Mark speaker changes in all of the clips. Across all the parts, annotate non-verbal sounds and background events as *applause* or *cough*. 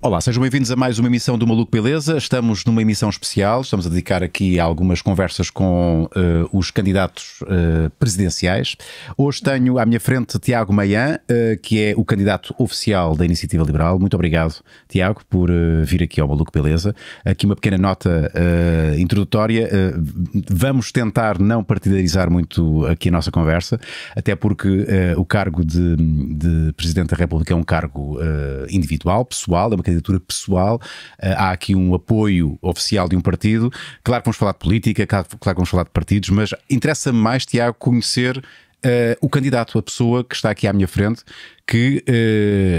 Speaker 1: Olá, sejam bem-vindos a mais uma emissão do Maluco Beleza. Estamos numa emissão especial, estamos a dedicar aqui algumas conversas com uh, os candidatos uh, presidenciais. Hoje tenho à minha frente Tiago Maian, uh, que é o candidato oficial da Iniciativa Liberal. Muito obrigado, Tiago, por vir aqui ao Maluco Beleza. Aqui uma pequena nota introdutória. vamos tentar não partidarizar muito aqui a nossa conversa, até porque o cargo de, de, Presidente da República é um cargo individual, pessoal, é uma candidatura pessoal, eh, há aqui um apoio oficial de um partido. Claro que vamos falar de política, claro, que vamos falar de partidos, mas interessa-me mais, Tiago, conhecer Uh, o candidato, a pessoa que está aqui à minha frente, que, uh,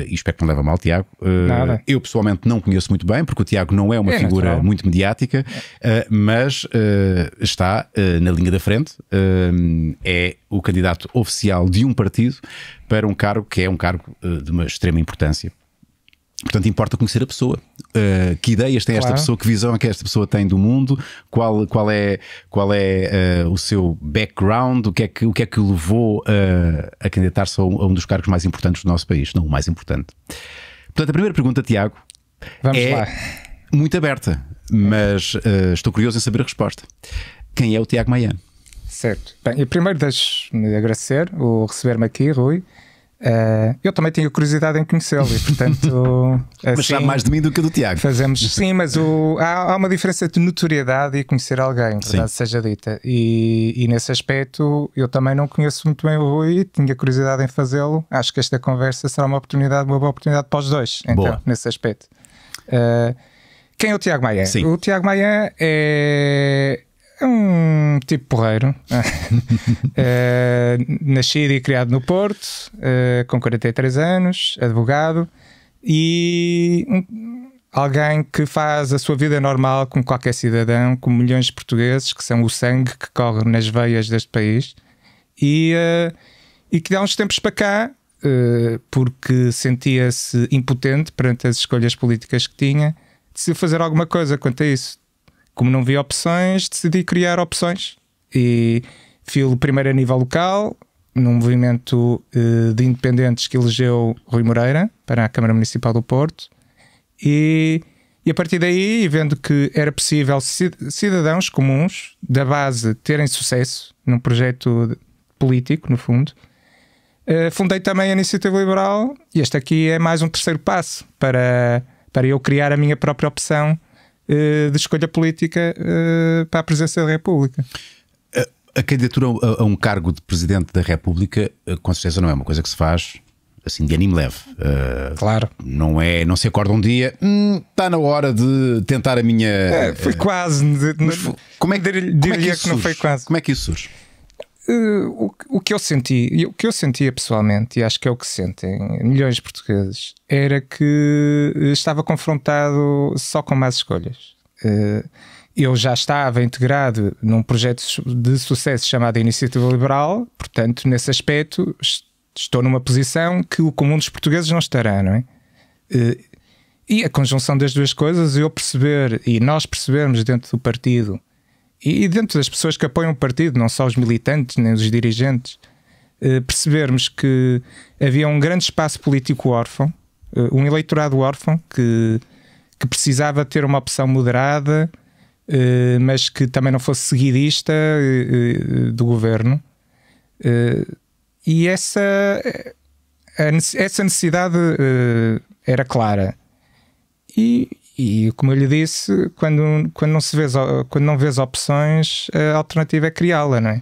Speaker 1: e espero que não leva mal, Tiago, uh, eu pessoalmente não conheço muito bem, porque o Tiago não é uma é figura natural. muito mediática, mas está na linha da frente, é o candidato oficial de um partido para um cargo que é um cargo de uma extrema importância Portanto, importa conhecer a pessoa. Uh, que ideias tem claro. esta pessoa? Que visão é que esta pessoa tem do mundo? Qual, qual é, qual é uh, o seu background? O que é que o, que é que o levou uh, a candidatar-se a, um, a, um, dos cargos mais importantes do nosso país? Não, o mais importante. Portanto, a primeira pergunta, Tiago, Vamos é lá. muito aberta, mas estou curioso em saber a resposta. Quem é o Tiago Maia? Certo. Bem, eu primeiro deixo-me agradecer o receber-me aqui, Rui.
Speaker 2: Eh, eu também tenho curiosidade em conhecê-lo e, portanto. *laughs* assim, mas sabe mais de mim do que do Tiago. Fazemos, *laughs* sim, mas o, há, há, uma diferença de notoriedade e conhecer alguém, verdade sim. seja dita. E, e, nesse aspecto, eu também não conheço muito bem o Rui, tinha curiosidade em fazê-lo. Acho que esta conversa será uma oportunidade, uma boa oportunidade para os dois, então, boa. nesse aspecto. Uh, quem é o Tiago Maia? Sim. O Tiago Maia é é um tipo porreiro, *laughs* é, nascido e criado no Porto, é, com 43 anos, advogado e um, alguém que faz a sua vida normal como qualquer cidadão, com milhões de portugueses, que são o sangue que corre nas veias deste país e, é, e que dá uns tempos para cá, é, porque sentia-se impotente perante as escolhas políticas que tinha, decidiu fazer alguma coisa quanto a isso. Como não vi opções, decidi criar opções e fui primeiro a nível local, num movimento uh, de independentes que elegeu Rui Moreira para a Câmara Municipal do Porto. E, e a partir daí, vendo que era possível cidadãos comuns da base terem sucesso num projeto político, no fundo, uh, fundei também a Iniciativa Liberal e este aqui é mais um terceiro passo para, para eu criar a minha própria opção eh, de escolha política eh, para a presença da República.
Speaker 1: A, a candidatura a, a, um cargo de Presidente da República, eh, com certeza, não é uma coisa que se faz assim de anime leve. Uh, claro. Não é, não se acorda um dia, está hum, tá na hora de tentar a minha. É, foi uh, quase. como é, que, como é que, não foi quase.
Speaker 2: Como é que isso surge? Uh, o, o, que eu senti, o que eu sentia pessoalmente, e acho que é o que sentem milhões de portugueses, era que eh, estava confrontado só com más escolhas. Uh, eu já estava integrado num projeto de sucesso chamado Iniciativa Liberal, portanto, nesse aspecto, estou numa posição que o comum dos portugueses não estará, não é? Uh, e a conjunção das duas coisas, eu perceber e nós percebermos dentro do partido e dentro das pessoas que apoiam o partido, não só os militantes nem os dirigentes, eh, percebermos que havia um grande espaço político órfão, eh, um eleitorado órfão que, que precisava ter uma opção moderada, eh, mas que também não fosse seguidista do governo. E essa, essa necessidade era clara. E, e como eu lhe disse, quando, quando, não, se vês, quando não vês opções, a alternativa é criá-la, não é?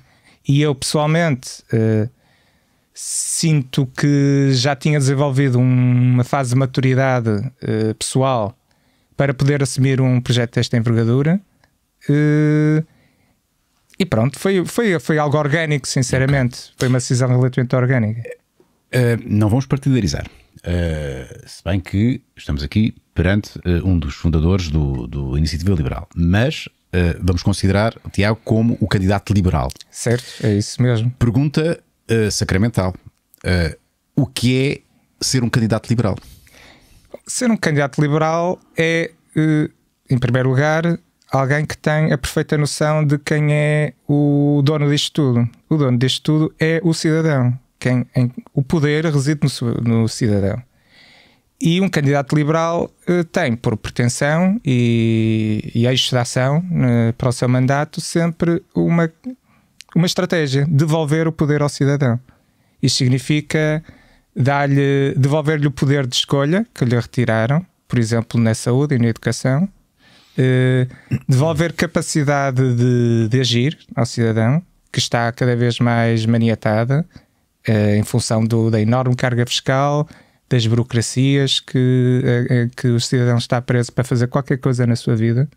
Speaker 2: E eu pessoalmente eh, sinto que já tinha desenvolvido uma fase de maturidade eh, pessoal para poder assumir um projeto desta envergadura. Eh, e pronto, foi, foi, foi algo orgânico, sinceramente. Foi uma decisão relativamente orgânica.
Speaker 1: não vamos partidarizar. Uh, se bem que estamos aqui perante uh, um dos fundadores do, do Iniciativa Liberal, mas uh, vamos considerar o Tiago como o candidato liberal. Certo, é isso mesmo. Pergunta sacramental: o que é ser um candidato liberal?
Speaker 2: Ser um candidato liberal é, em primeiro lugar, alguém que tem a perfeita noção de quem é o dono disto tudo. O dono disto tudo é o cidadão quem, em, o poder reside no, no, cidadão. E um candidato liberal eh, tem, por pretensão e, e eixo de ação eh, para o seu mandato, sempre uma, uma estratégia: devolver o poder ao cidadão. Isto significa devolver-lhe o poder de escolha que lhe retiraram, por exemplo, na saúde e na educação, eh, devolver capacidade de, de agir ao cidadão, que está cada vez mais maniatada eh, em função do, da enorme carga fiscal, das burocracias que, eh, eh, que o cidadão está preso para fazer qualquer coisa na sua vida.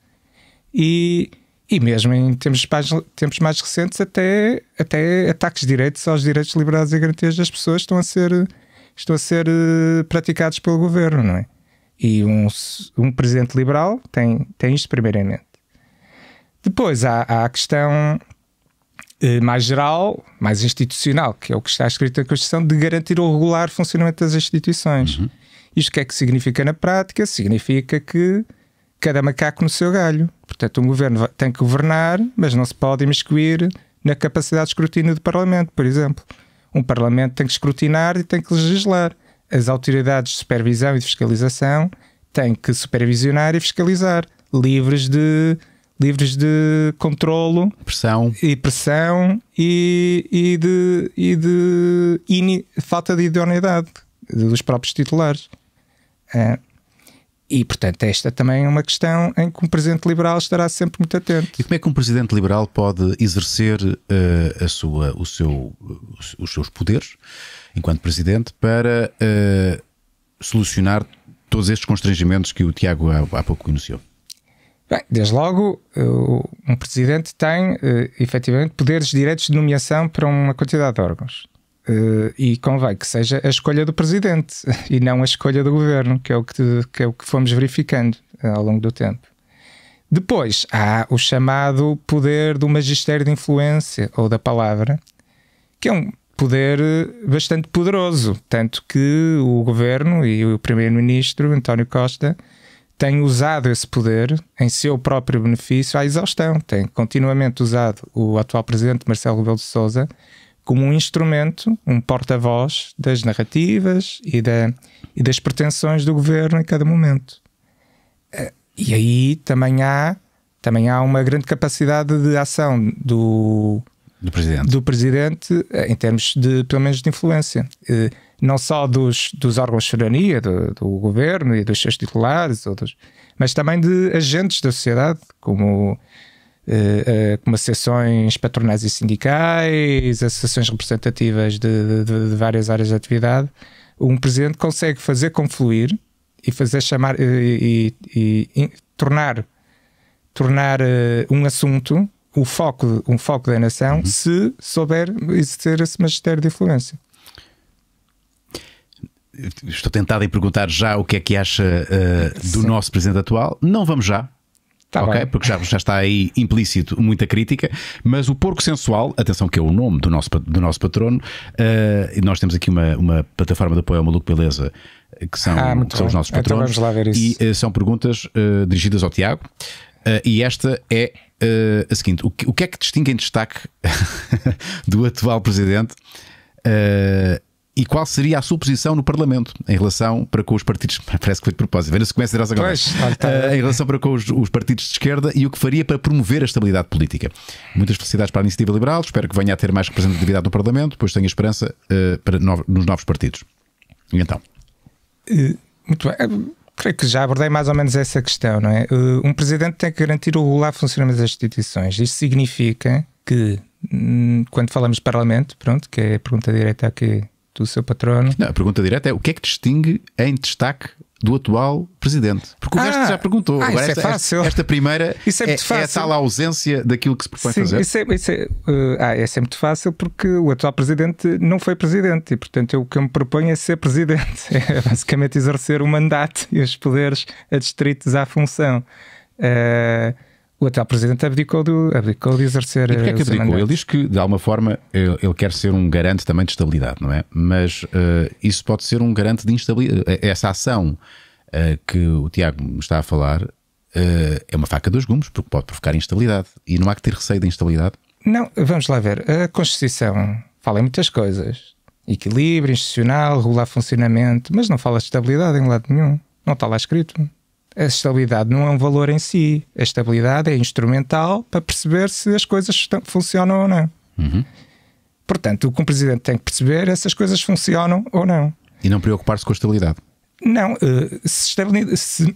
Speaker 2: E, e mesmo em tempos mais, tempos mais recentes, até, até ataques de direitos aos direitos, liberdades e garantias das pessoas estão a ser, estão a ser praticados pelo governo, não é? E um, um presidente liberal tem, tem isto primeiramente. Depois há, há a questão eh, mais geral, mais institucional, que é o que está escrito na Constituição, de garantir o regular funcionamento das instituições. Uhum. Isto o que é que significa na prática? Significa que cada macaco no seu galho. Portanto, um governo tem que governar, mas não se pode imiscuir na capacidade de escrutínio do Parlamento, por exemplo. Um Parlamento tem que escrutinar e tem que legislar. As autoridades de supervisão e de fiscalização têm que supervisionar e fiscalizar, livres de livres de controlo pressão. e pressão e, e de, e de falta de idoneidade dos próprios titulares. É. E, portanto, esta também é uma questão em que um
Speaker 1: presidente liberal estará sempre muito atento. E como é que um presidente liberal pode exercer uh, a sua, o seu, eh, os seus poderes enquanto presidente para uh, solucionar todos estes constrangimentos que o Tiago há, há pouco enunciou?
Speaker 2: Bem, desde logo, eh, um presidente tem,
Speaker 1: eh, efetivamente,
Speaker 2: poderes diretos de nomeação para uma quantidade de órgãos. Eh, e convém que seja a escolha do presidente *laughs* e não a escolha do governo, que é o que, que, é o que fomos verificando ao longo do tempo. Depois há o chamado poder do magistério de influência ou da palavra, que é um poder bastante poderoso, tanto que o governo e o primeiro-ministro António Costa tem usado esse poder em seu próprio benefício à exaustão. Tem continuamente usado o atual presidente Marcelo Rebelo de Sousa como um instrumento, um porta-voz das narrativas e, da, e das pretensões do governo em cada momento. Eh, e aí também há, também há uma grande capacidade de ação do, do presidente. do presidente eh, em termos de, pelo menos, de influência. Eh, não só dos, dos órgãos de soberania, do, do, governo e dos seus titulares, outros, mas também de agentes da sociedade, como, eh, eh como associações patronais e sindicais, associações representativas de, de, de várias áreas de atividade. Um presidente consegue fazer confluir e fazer chamar eh, e, e, e tornar tornar eh, um assunto o um foco um foco da nação uhum. se souber exercer esse magistério de influência
Speaker 1: estou tentado em perguntar já o que é que acha uh, do nosso presidente atual. Não vamos já. Tá porque já, já está aí implícito muita crítica, mas o porco sensual, atenção que é o nome do nosso, do nosso patrono, uh, nós temos aqui uma, uma plataforma de apoio ao Maluco Beleza, eh, que são, ah, que são os nossos então patronos, então e uh, são perguntas dirigidas ao Tiago, e esta é a seguinte, o que, o que é que distingue em destaque *laughs* do atual presidente e qual seria a sua posição no Parlamento em relação para com os partidos. *laughs* Parece que foi de propósito, vendo se começa a agora. Pois, uh, em relação para com os, os, partidos de esquerda e o que faria para promover a estabilidade política. Muitas felicidades para a Iniciativa Liberal, espero que venha a ter mais representatividade no Parlamento, pois tenho esperança uh, para nos novos partidos. E então?
Speaker 2: Eh, muito bem. creio que já abordei mais ou menos essa questão, não é? Um presidente tem que garantir o regular funcionamento das instituições. Isso significa que, hum, quando falamos de Parlamento, pronto, que é a pergunta direta aqui do seu patrono. Não,
Speaker 1: a pergunta direta é o que é que distingue em destaque do atual presidente? Porque o ah, resto já perguntou. Ah, Agora, é esta, é fácil. Esta, primeira *laughs* isso é, é, é fácil. é a tal ausência daquilo que se propõe Sim, fazer. Isso é, isso é, uh,
Speaker 2: ah, é sempre muito fácil porque o atual presidente não foi presidente e, portanto, eu, o que eu me proponho é ser presidente. *laughs* É basicamente exercer o mandato e os poderes adstritos à função. Uh, o atual presidente abdicou, do, abdicou de exercer. E porquê é que abdicou? Ele diz
Speaker 1: que, de alguma forma, ele, ele, quer ser um garante também de estabilidade, não é? Mas uh, isso pode ser um garante de instabilidade. Eh, essa ação uh, que o Tiago está a falar uh, é uma faca dos gumes, porque pode provocar instabilidade. E não há que ter receio da instabilidade.
Speaker 2: Não, vamos lá ver. A Constituição fala em muitas coisas: equilíbrio institucional, regular funcionamento, mas não fala de estabilidade em lado nenhum. Não está lá escrito a estabilidade não é um valor em si. A estabilidade é instrumental para perceber se as coisas estão, funcionam ou não. Uhum. Portanto, o que um presidente tem que perceber é se as coisas funcionam ou não.
Speaker 1: E não preocupar-se com a estabilidade.
Speaker 2: Não, eh, se estabilidade. Se, *coughs*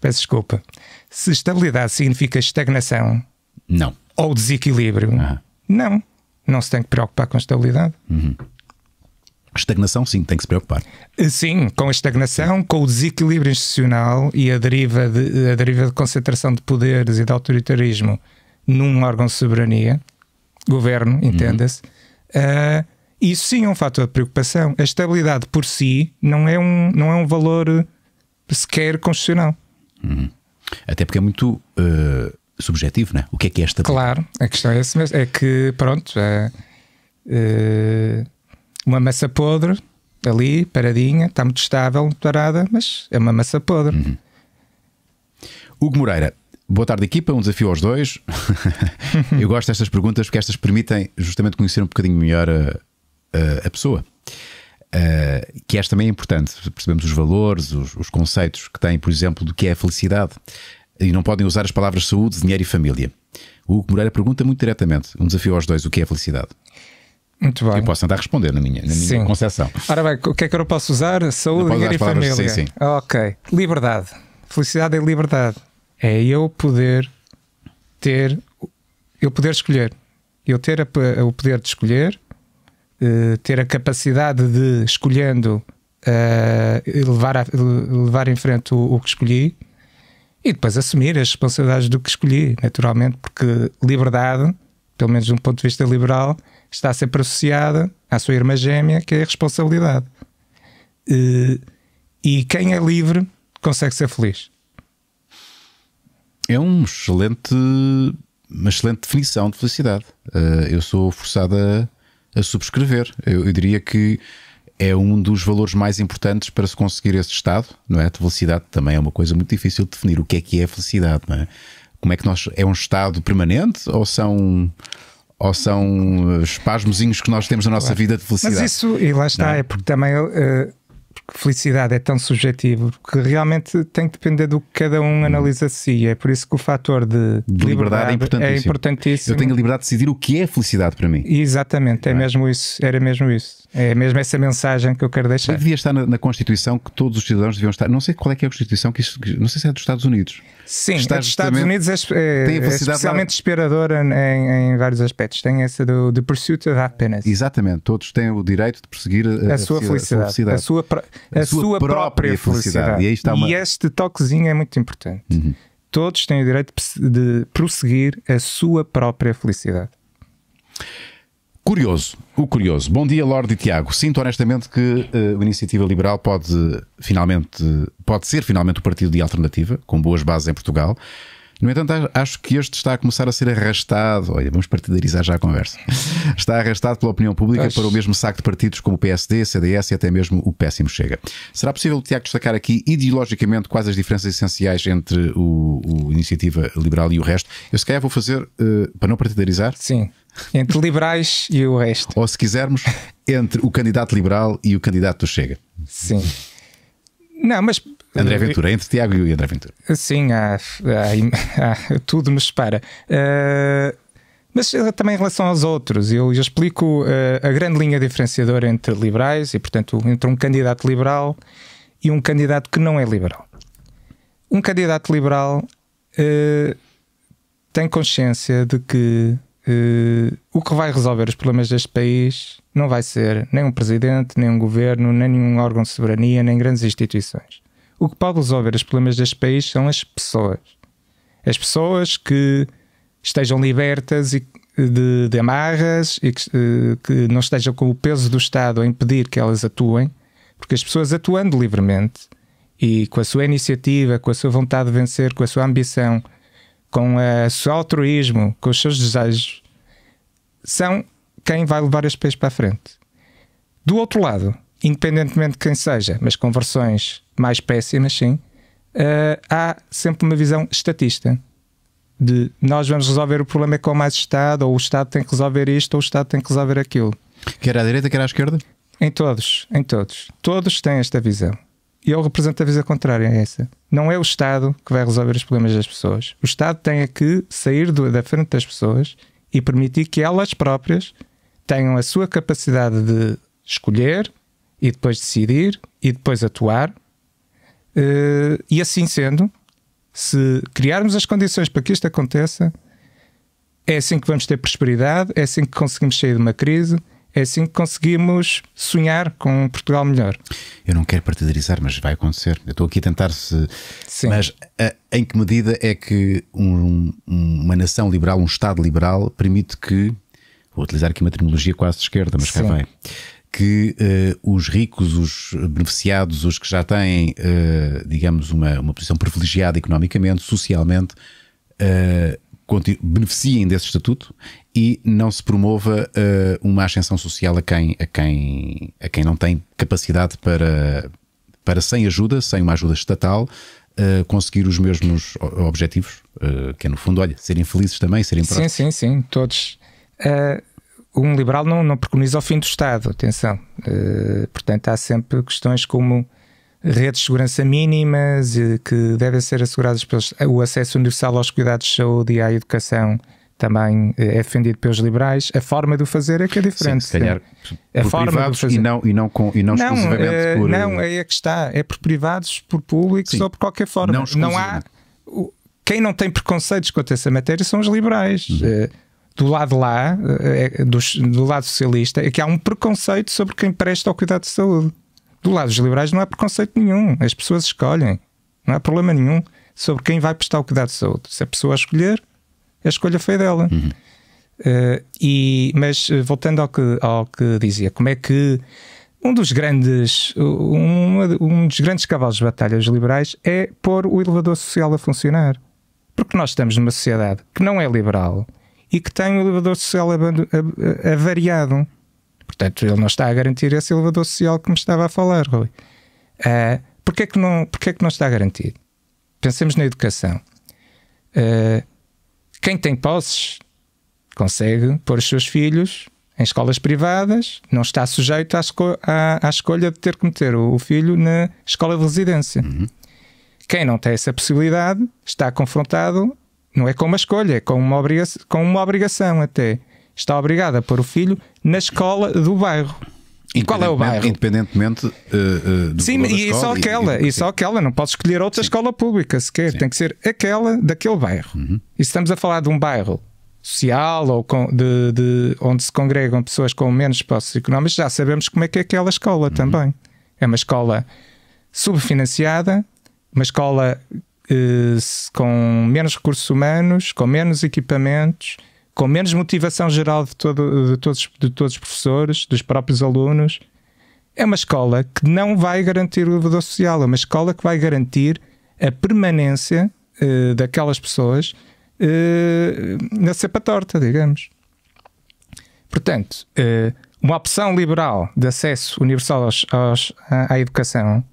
Speaker 2: peço desculpa. Se estabilidade significa estagnação.
Speaker 1: Não. Ou desequilíbrio.
Speaker 2: Não. Não se tem que preocupar com estabilidade.
Speaker 1: Uhum. Estagnação, sim, tem que se preocupar.
Speaker 2: Sim, com a estagnação, com o desequilíbrio institucional e a deriva de, a deriva de concentração de poderes e de autoritarismo num órgão de soberania, governo, uhum. entenda-se. Uhum. Uh, isso sim é um fator de preocupação. A estabilidade por si não é um, não é um valor sequer constitucional.
Speaker 1: Uhum. Até porque é muito. Uh subjetivo, né? O que é que é esta? Claro,
Speaker 2: a questão é essa mesmo. É que, pronto, é, é, uma massa podre, ali, paradinha,
Speaker 1: está muito estável, parada, mas é uma massa podre. Uhum. Hugo Moreira, boa tarde, equipa. Um desafio aos dois. *laughs* Eu gosto destas perguntas porque estas permitem justamente conhecer um bocadinho melhor a, a, a pessoa. Uh, que esta também é importante. Percebemos os valores, os, os conceitos que têm, por exemplo, do que é a felicidade. E não podem usar as palavras saúde, dinheiro e família. O Hugo Moreira pergunta muito diretamente: um desafio aos dois, o que é a felicidade? Muito bem. Eu posso tentar responder na minha, na minha concepção.
Speaker 2: Ora bem, o que é que eu posso usar? Saúde, dinheiro e família. Sim, sim. Ok. Liberdade. Felicidade é liberdade. É eu poder ter, eu poder escolher. Eu ter a, o poder de escolher, eh, ter a capacidade de, escolhendo, eh, levar, a, levar em frente o, o que escolhi e depois assumir as responsabilidades do que escolhi, naturalmente, porque liberdade, pelo menos de um ponto de vista liberal, está sempre associada à sua irmã gêmea, que é a responsabilidade. E, eh, e quem é livre consegue ser feliz.
Speaker 1: É um excelente, uma excelente definição de felicidade. Eh, eu sou forçado a, a subscrever. Eu, eu diria que é um dos valores mais importantes para se conseguir esse estado, não é? De felicidade também é uma coisa muito difícil de definir o que é que é felicidade, não é? Como é que nós é um estado permanente ou são ou são eh, espasmozinhos que nós temos na nossa claro. vida de felicidade. Mas isso, e lá está, é?
Speaker 2: é? porque também. Uh, felicidade é tão subjetivo que realmente tem que depender do que cada um analisa de si.
Speaker 1: É por isso que o fator de, de liberdade, é liberdade é, importantíssimo. é, importantíssimo. Eu tenho a liberdade de decidir o que é felicidade para mim.
Speaker 2: Exatamente, é, é? mesmo isso. Era mesmo isso. É mesmo essa mensagem que eu quero deixar. Devia estar na,
Speaker 1: na, Constituição que todos os cidadãos deviam estar. Não sei qual é que é a Constituição que isto, não sei se é dos Estados Unidos.
Speaker 2: Sim, os Estados Unidos é, é, é especialmente para... inspiradora em, em, vários aspectos. Tem essa do
Speaker 1: The Pursuit of Happiness. Exatamente, todos têm o direito de perseguir a, a, sua, felicidade, felicidade, a sua, a, a sua, sua própria, própria felicidade. felicidade. E, uma... e,
Speaker 2: este toquezinho é muito importante. Uhum. Todos têm o direito de prosseguir a sua própria felicidade.
Speaker 1: Curioso, o curioso. Bom dia, Lorde e Tiago. Sinto honestamente que uh, eh, a Iniciativa Liberal pode, finalmente, pode ser finalmente o partido de alternativa, com boas bases em Portugal. No entanto, acho que este está a começar a ser arrastado. Olha, vamos partidarizar já a conversa. *laughs* Está arrastado pela opinião pública para o mesmo saco de partidos como o PSD, CDS e até mesmo o péssimo Chega. Será possível, Tiago, destacar aqui ideologicamente quais as diferenças essenciais entre o, o Iniciativa Liberal e o resto? Eu se calhar vou fazer, uh, para não partidarizar. Sim. Entre liberais e o resto. Ou se quisermos, entre o candidato liberal e o candidato do Chega. Sim.
Speaker 2: Não, mas André eh, Ventura,
Speaker 1: entre Tiago e André Ventura.
Speaker 2: Sim, há, há, *laughs* há tudo nos separa. Uh, eh, mas eh, também em relação aos outros, eu, explico uh, a grande linha diferenciadora entre liberais e, portanto, entre um candidato liberal e um candidato que não é liberal. Um candidato liberal uh, tem consciência de que Uh, o que vai resolver os problemas deste país não vai ser nem um presidente, nem um governo, nem nenhum órgão de soberania, nem grandes instituições. O que pode resolver os problemas deste país são as pessoas. As pessoas que estejam libertas e de, de amarras e que, eh, que não estejam com o peso do Estado a impedir que elas atuem, porque as pessoas atuando livremente e com a sua iniciativa, com a sua vontade de vencer, com a sua ambição, com o seu altruísmo, com os seus desejos, são quem vai levar este país para a frente. Do outro lado, independentemente de quem seja, mas com versões mais péssimas, sim, uh, há sempre uma visão estatista de nós vamos resolver o problema é com mais Estado, ou o Estado tem que resolver isto, ou o Estado tem que resolver aquilo. Quer à direita, quer à esquerda? Em todos, em todos. Todos têm esta visão. E eu represento a visão contrária a essa. Não é o Estado que vai resolver os problemas das pessoas. O Estado tem é que sair do, da frente das pessoas e permitir que elas próprias tenham a sua capacidade de escolher, e depois decidir e depois atuar. Eh, e assim sendo, se criarmos as condições para que isto aconteça, é assim que vamos ter prosperidade, é assim que conseguimos sair de uma crise, é assim que conseguimos sonhar com um Portugal melhor. Eu não
Speaker 1: quero partidarizar, mas vai acontecer. Eu estou aqui a tentar se. Sim. Mas a, eh, em que medida é que um, uma nação liberal, um Estado liberal, permite que. Vou utilizar aqui uma terminologia quase de esquerda, mas Sim. cá vai que uh, os ricos, os beneficiados, os que já têm, uh, digamos, uma, uma posição privilegiada economicamente, socialmente, eh, beneficiem desse estatuto e não se promova uh, uma ascensão social a quem, a, quem, a quem não tem capacidade para, para sem ajuda, sem uma ajuda estatal, uh, conseguir os mesmos objetivos, uh, que é no fundo, olha, serem felizes também, serem próprios. Sim, sim,
Speaker 2: sim, todos um liberal não, não preconiza o fim do Estado, atenção. Uh, portanto, há sempre questões como redes de segurança mínimas e eh, que devem ser asseguradas pelos, eh, o acesso universal aos cuidados de saúde e à educação também é defendido pelos liberais, a forma de
Speaker 1: o fazer é que é diferente. Sim, se calhar a forma de fazer. E não, e não, com, e não, não exclusivamente por... Não,
Speaker 2: é aí é que está. É por privados, por públicos Sim, ou por qualquer forma. Não, não há... Quem não tem preconceitos quanto a essa matéria são os liberais. Uhum do lado lá, eh, eh, do do lado socialista, é que há um preconceito sobre quem presta o cuidado de saúde. Do lado dos liberais não há preconceito nenhum. As pessoas escolhem. Não há problema nenhum sobre quem vai prestar o cuidado de saúde. Se a pessoa escolher, a escolha foi dela. Uhum. Uh, e, mas voltando ao que, ao que dizia, como é que um dos grandes um, um dos grandes cavalos de batalha dos liberais é pôr o elevador social a funcionar. Porque nós estamos numa sociedade que não é liberal, e que tem o elevador social avariado. Portanto, ele não está a garantir esse elevador social que me estava a falar, Rui. Uh, porquê, que não, porquê que não está garantido? Pensemos na educação. Uh, quem tem posses consegue pôr os seus filhos em escolas privadas, não está sujeito à, esco à, à escolha de ter que meter o, o filho na escola de residência. Uhum. Quem não tem essa possibilidade está confrontado não é com uma escolha, é com uma, com uma obrigação até. Está obrigada a pôr o filho na escola do bairro.
Speaker 1: Qual é o bairro? Independentemente uh, do Sim, e, só aquela, e, e, e
Speaker 2: só aquela, não pode escolher outra Sim. escola pública sequer, Sim. tem que ser aquela daquele bairro. Uhum. E se estamos a falar de um bairro social ou com, de, de, onde se congregam pessoas com menos posses económicos, já sabemos como é que é aquela escola uhum. também. É uma escola subfinanciada, uma escola eh, com menos recursos humanos, com menos equipamentos, com menos motivação geral de, todo, de, todos, de todos os professores, dos próprios alunos. É uma escola que não vai garantir o elevador social, é uma escola que vai garantir a permanência uh, daquelas pessoas uh, na cepa torta, digamos. Portanto, uh, uma opção liberal de acesso universal aos, aos, à, à educação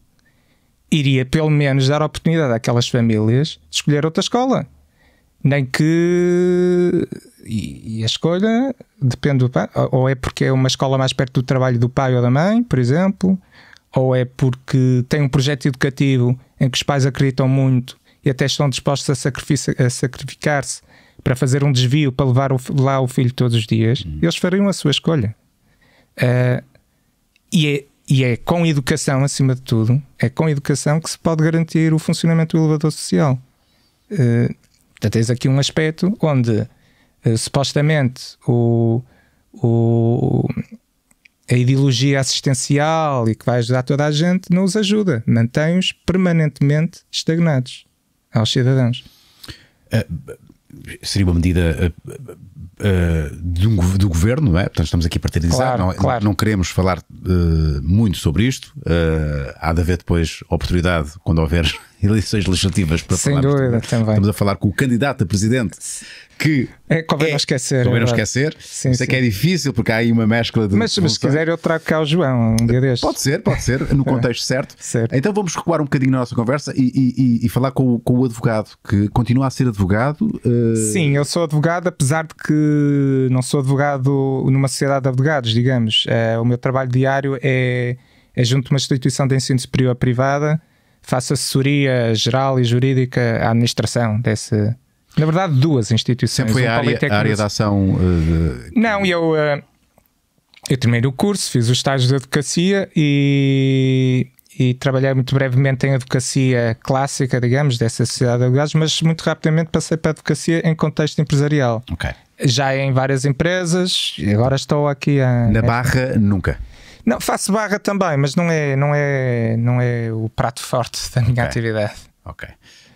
Speaker 2: iria pelo menos dar a oportunidade àquelas famílias de escolher outra escola. Nem que. E, a escolha depende do pai, ou é porque é uma escola mais perto do trabalho do pai ou da mãe, por exemplo, ou é porque tem um projeto educativo em que os pais acreditam muito e até estão dispostos a, a sacrificar-se para fazer um desvio para levar o, lá o filho todos os dias, uhum. eles fariam a sua escolha. Uh, e é e é com educação, acima de tudo, é com educação que se pode garantir o funcionamento do elevador social. Uh, portanto, tens aqui um aspecto onde uh, supostamente o, o, a ideologia assistencial e que vai ajudar toda a gente não os ajuda, mantém-os permanentemente estagnados aos cidadãos.
Speaker 1: Uh, seria uma medida eh, do, do, governo, não é? Portanto, estamos aqui a partidizar, claro, não, claro. não, queremos falar uh, muito sobre isto. Uh, há de haver depois oportunidade, quando houver eleições legislativas para Sem falarmos. dúvida, também. Estamos a falar com o candidato a presidente que. É, convém é, não esquecer. Convém é não esquecer. Sim, Sei sim. que é difícil porque há aí uma mescla de. Mas, mas se quiser, eu trago cá o João um dia deste. Pode ser, pode ser, no contexto *laughs* certo. certo. Então vamos recuar um bocadinho na nossa conversa e, e, e falar com, com, o advogado, que continua a ser advogado. Uh... Sim,
Speaker 2: eu sou advogado, apesar de que não sou advogado numa sociedade de advogados, digamos. Uh, o meu trabalho diário é, é junto a uma instituição de ensino superior privada faço assessoria geral e jurídica à administração desse. Na verdade, duas instituições. Sempre foi a área, a área de ação.
Speaker 1: Uh,
Speaker 2: de... Não, eu. Uh, eu terminei o curso, fiz os estágios de advocacia e, e trabalhei muito brevemente em advocacia clássica, digamos, dessa sociedade de advogados, mas muito rapidamente passei para a advocacia em contexto empresarial. Ok. Já em várias empresas, agora estou aqui a. Na Barra, nunca. Não, faço barra também, mas não é, não é, não é o prato forte da minha okay. atividade. Ok.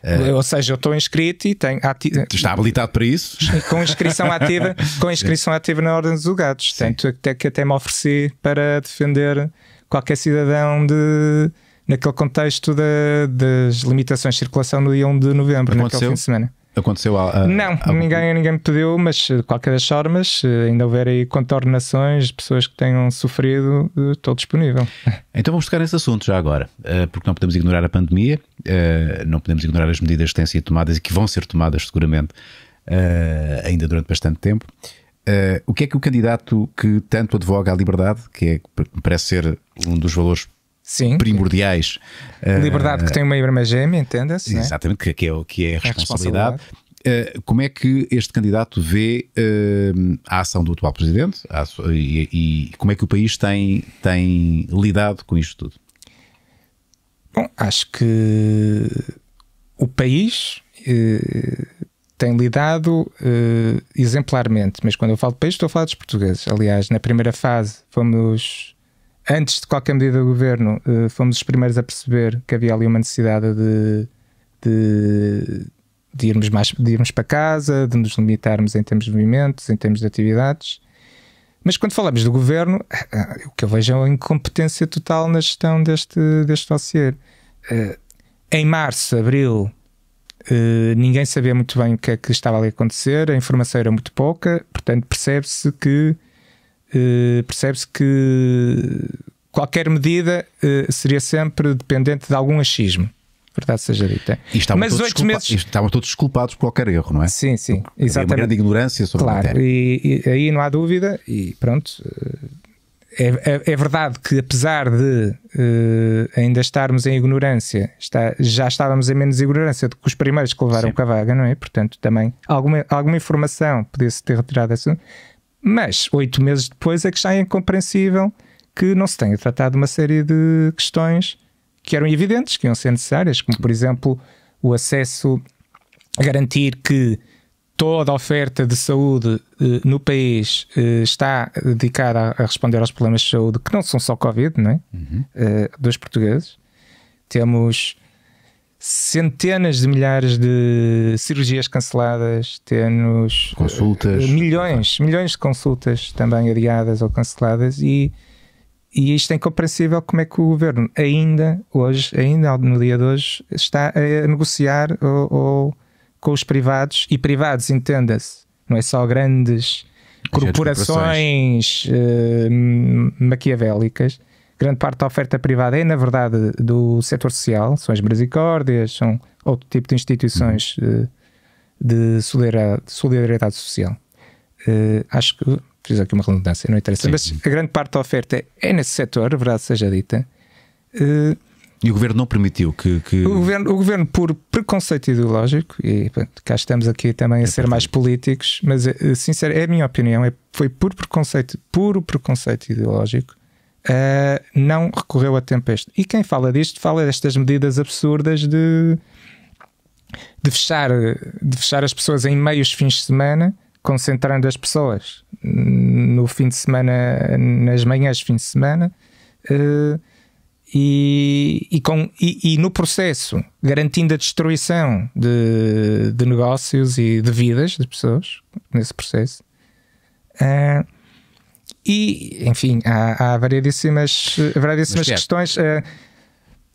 Speaker 2: Uh, Ou seja, eu estou inscrito e tenho. Ati...
Speaker 1: Está habilitado para isso?
Speaker 2: *laughs* Com inscrição ativa, com inscrição ativa na Ordem dos Gatos. Tanto até que até me ofereci para defender qualquer cidadão de. Naquele contexto de, das limitações de circulação no dia 1 de novembro, Aconteceu? naquele fim de semana.
Speaker 1: Aconteceu a, a
Speaker 2: Não, a... Ninguém, ninguém me pediu, mas eh, de qualquer das formas, eh, ainda houver aí contornações, pessoas que tenham sofrido, eh, estou disponível. *laughs*
Speaker 1: Então vamos tocar nesse assunto já agora, porque não podemos ignorar a pandemia, não podemos ignorar as medidas que têm sido tomadas e que vão ser tomadas seguramente ainda durante bastante tempo. o que é que o candidato que tanto advoga a liberdade, que é, parece ser um dos valores Sim, primordiais. Ah, Liberdade uh, que tem
Speaker 2: uma irmã gêmea, entenda-se. É?
Speaker 1: Exatamente, que, é, que é, é a responsabilidade. É a responsabilidade. Uh, como é que este candidato vê uh, a ação do atual presidente a, e, e, como é que o país tem, tem lidado com isto tudo? Bom, acho que o país eh,
Speaker 2: tem lidado eh, exemplarmente, mas quando eu falo de país, estou a falar dos portugueses. Aliás, na primeira fase fomos antes de qualquer medida do governo, uh, fomos os primeiros a perceber que havia ali uma necessidade de, de, de, irmos mais, de irmos para casa, de nos limitarmos em termos de movimentos, em termos de atividades. Mas quando falamos do governo, eh, eh, o que eu vejo é uma incompetência total na gestão deste, deste dossiê. Uh, em março, abril, uh, ninguém sabia muito bem o que é que estava ali a acontecer, a informação era muito pouca, portanto percebe-se que eh, percebe-se que qualquer medida uh, seria sempre dependente de algum achismo. Verdade seja dita. E Mas oito meses. estavam todos desculpados por qualquer
Speaker 1: erro, não é? Sim, sim. Porque exatamente. Uma grande ignorância sobre claro, a matéria.
Speaker 2: E, e aí não há dúvida, e pronto. Eh, é, é, é verdade que, apesar de uh, ainda estarmos em ignorância, está, já estávamos em menos ignorância do que os primeiros que levaram com a vaga, não é? Portanto, também alguma, alguma informação podia-se ter retirado assim mas oito meses depois é que já é incompreensível que não se tenha tratado uma série de questões que eram evidentes, que iam ser necessárias, como por exemplo o acesso a garantir que toda a oferta de saúde eh, no país eh, está dedicada a, a, responder aos problemas de saúde que não são só Covid, não é? Uhum. Eh, dos portugueses. Temos centenas de milhares de cirurgias canceladas, temos consultas, eh, milhões, milhões de consultas também adiadas ou canceladas e e isto é incompreensível como é que o governo ainda hoje, ainda no dia de hoje, está a negociar ou, ou com os privados e privados, entenda-se, não é só grandes corporações uh, maquiavélicas grande parte da oferta privada é, na verdade, do setor social, são as misericórdias, são outro tipo de instituições uhum. eh, de, solidariedade, de solidariedade social. Uh, acho que fiz aqui uma redundância, não interessa. Sim, mas sim. a grande parte da oferta é nesse setor, verdade seja dita. Uh,
Speaker 1: e o governo não permitiu que. que... O,
Speaker 2: governo, o, governo, por preconceito ideológico, e pronto, cá estamos aqui também a é ser perfeito. mais políticos, mas sincero, é a minha opinião, é, foi por preconceito, puro preconceito ideológico, uh, não recorreu a tempo E quem fala disto fala destas medidas absurdas de, de, fechar, de fechar as pessoas em meios fins de semana, concentrando as pessoas no fim de semana, nas manhãs de fim de semana. Uh, e, e, com, e, e, no processo garantindo a destruição de, de, negócios e de vidas de pessoas nesse processo. Uh, e, enfim, há, há variedíssimas, variedíssimas Mas, questões. É.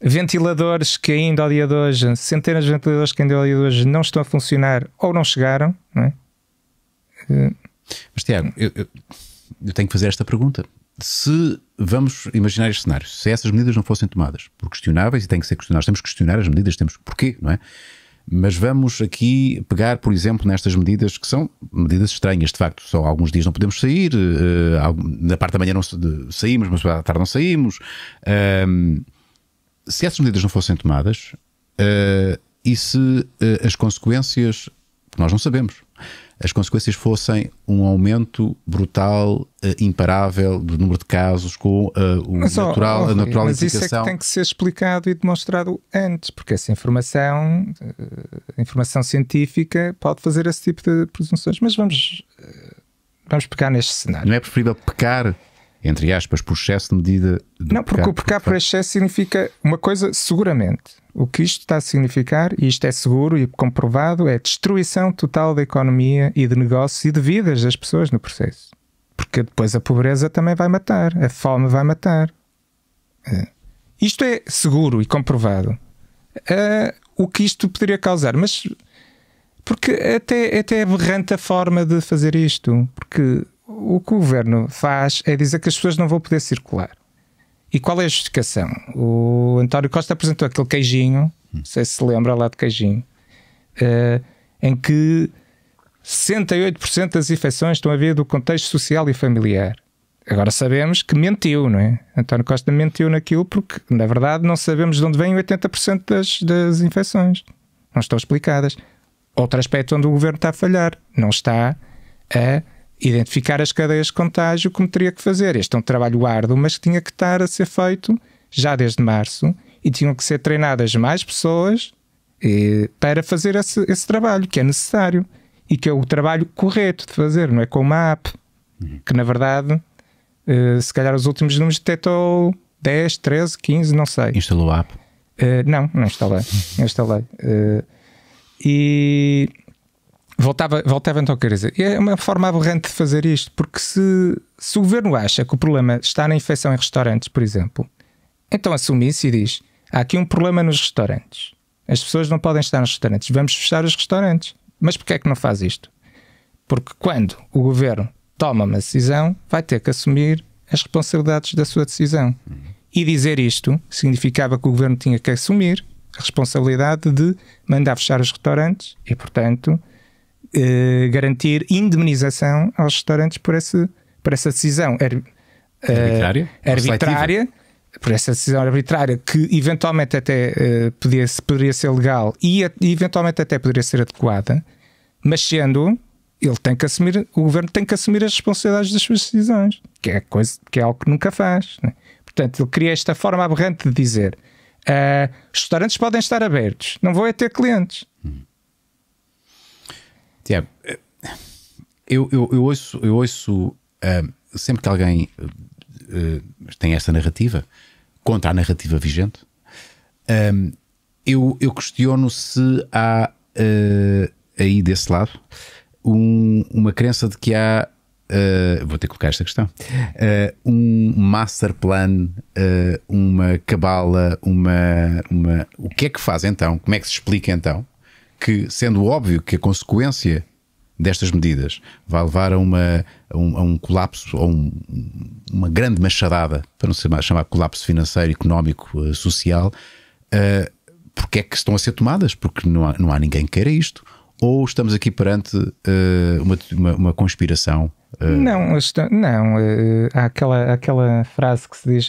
Speaker 2: ventiladores que ainda ao dia de hoje, centenas de ventiladores que ainda ao dia de hoje não estão a funcionar ou não chegaram, não é?
Speaker 1: Eh, Mas Tiago, eu, eu, eu, tenho que fazer esta pergunta. Se vamos imaginar este cenário, se essas medidas não fossem tomadas por questionáveis, e têm que ser questionadas, temos que questionar as medidas, temos porquê, não é? Mas vamos aqui pegar, por exemplo, nestas medidas que são medidas estranhas, de facto. Só alguns dias não podemos sair, eh, na parte da manhã não saímos, mas à tarde não saímos. se essas medidas não fossem tomadas eh, e se eh, as consequências, nós não sabemos as consequências fossem um aumento brutal, uh, imparável do número de casos, com uh, o mas, natural, oh, oh, a natural mas implicação. Mas isso é que tem
Speaker 2: que ser explicado e demonstrado antes, porque essa informação, uh, informação científica, pode fazer esse tipo de presunções. Mas vamos,
Speaker 1: vamos pecar neste cenário. Não é preferível pecar entre aspas, por excesso de medida. não, porque o pecado por
Speaker 2: excesso significa uma coisa seguramente. O que isto está a significar, e isto é seguro e comprovado, é destruição total da economia e de negócios e de vidas das pessoas no processo. Porque depois a pobreza também vai matar, a fome vai matar. É. Isto é seguro e comprovado. Uh, o que isto poderia causar, mas porque até, até é aberrante a forma de fazer isto, porque o que o governo faz é dizer que as pessoas não vão poder circular. E qual é a justificação? O António Costa apresentou aquele queijinho, não sei se se lembra lá de queijinho, uh, em que 68% das infecções estão a vir do contexto social e familiar. Agora sabemos que mentiu, não é? António Costa mentiu naquilo porque, na verdade, não sabemos de onde vêm 80% das, das infecções. Não estão explicadas. Outro aspecto onde o governo está a falhar. Não está a identificar as cadeias de contágio, como teria que fazer. Este é um trabalho árduo, mas que tinha que estar a ser feito já desde março e tinham que ser treinadas mais pessoas e, eh, para fazer esse, esse, trabalho que é necessário e que é o trabalho correto de fazer, não é com uma app uhum. que na verdade uh, se calhar os últimos números detectou 10, 13, 15, não sei. Instalou a app? Uh, não, não instalei. instalei. Uh, e Voltava, voltava então a querer dizer. É uma forma aberrante de fazer isto, porque se, se o governo acha que o problema está na infecção em restaurantes, por exemplo, então assume e diz: há aqui um problema nos restaurantes. As pessoas não podem estar nos restaurantes. Vamos fechar os restaurantes. Mas porquê é que não faz isto? Porque quando o governo toma uma decisão, vai ter que assumir as responsabilidades da sua decisão. E dizer isto significava que o governo tinha que assumir a responsabilidade de mandar fechar os restaurantes e, portanto, eh, garantir indemnização aos restaurantes por, esse, por essa decisão ar, eh, arbitrária, uh, arbitrária por essa decisão arbitrária que eventualmente até uh, podia, poderia ser legal e a, eventualmente até poderia ser adequada, mas sendo ele tem que assumir, o governo tem que assumir as responsabilidades das suas decisões, que é coisa que é algo que nunca faz. Né? Portanto, ele cria esta forma aberrante de dizer: uh, os restaurantes podem estar abertos, não vou é ter clientes. Hum.
Speaker 1: Tiago, eu, eu, eu ouço, eu ouço uh, sempre que alguém uh, tem esta narrativa, contra a narrativa vigente, um, ah, eu, eu questiono se há uh, aí desse lado um, uma crença de que há. vou ter que colocar esta questão. um master plan, uma cabala, uma, uma. O que é que faz então? Como é que se explica então? que, sendo óbvio que a consequência destas medidas vai levar a, uma, a, um, a um, colapso, a um, uma grande machadada, para não se chamar, colapso financeiro, económico, eh, social, uh, porque é que estão a ser tomadas? Porque não há, não há ninguém que queira isto. Ou estamos aqui perante uh, uma, uma, uma, conspiração? Uh... Não,
Speaker 2: estou, não há aquela, aquela frase que se diz: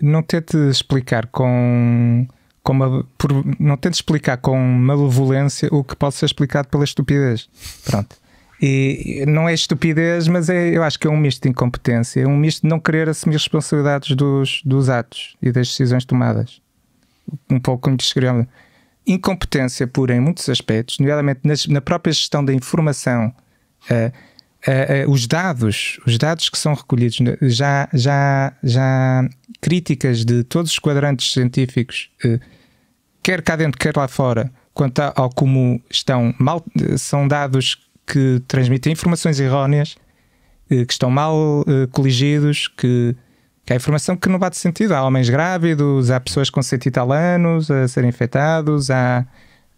Speaker 2: não tente explicar com com uma, por, não tento explicar com malevolência o que pode ser explicado pela estupidez. Pronto. E não é estupidez, mas é, eu acho que é um misto de incompetência, é um misto de não querer assumir responsabilidades dos, dos atos e das decisões tomadas. Um pouco como descrevemos. Incompetência pura em muitos aspectos, nomeadamente nas, na própria gestão da informação, uh, uh, uh, os dados, os dados que são recolhidos, né, já, já, já críticas de todos os quadrantes científicos quer cá dentro, quer lá fora, quanto ao como estão mal, são dados que transmitem informações erróneas, eh, que estão mal eh, coligidos, que, que há informação que não bate sentido. Há homens grávidos, há pessoas com 100 e tal anos a serem infectados, há,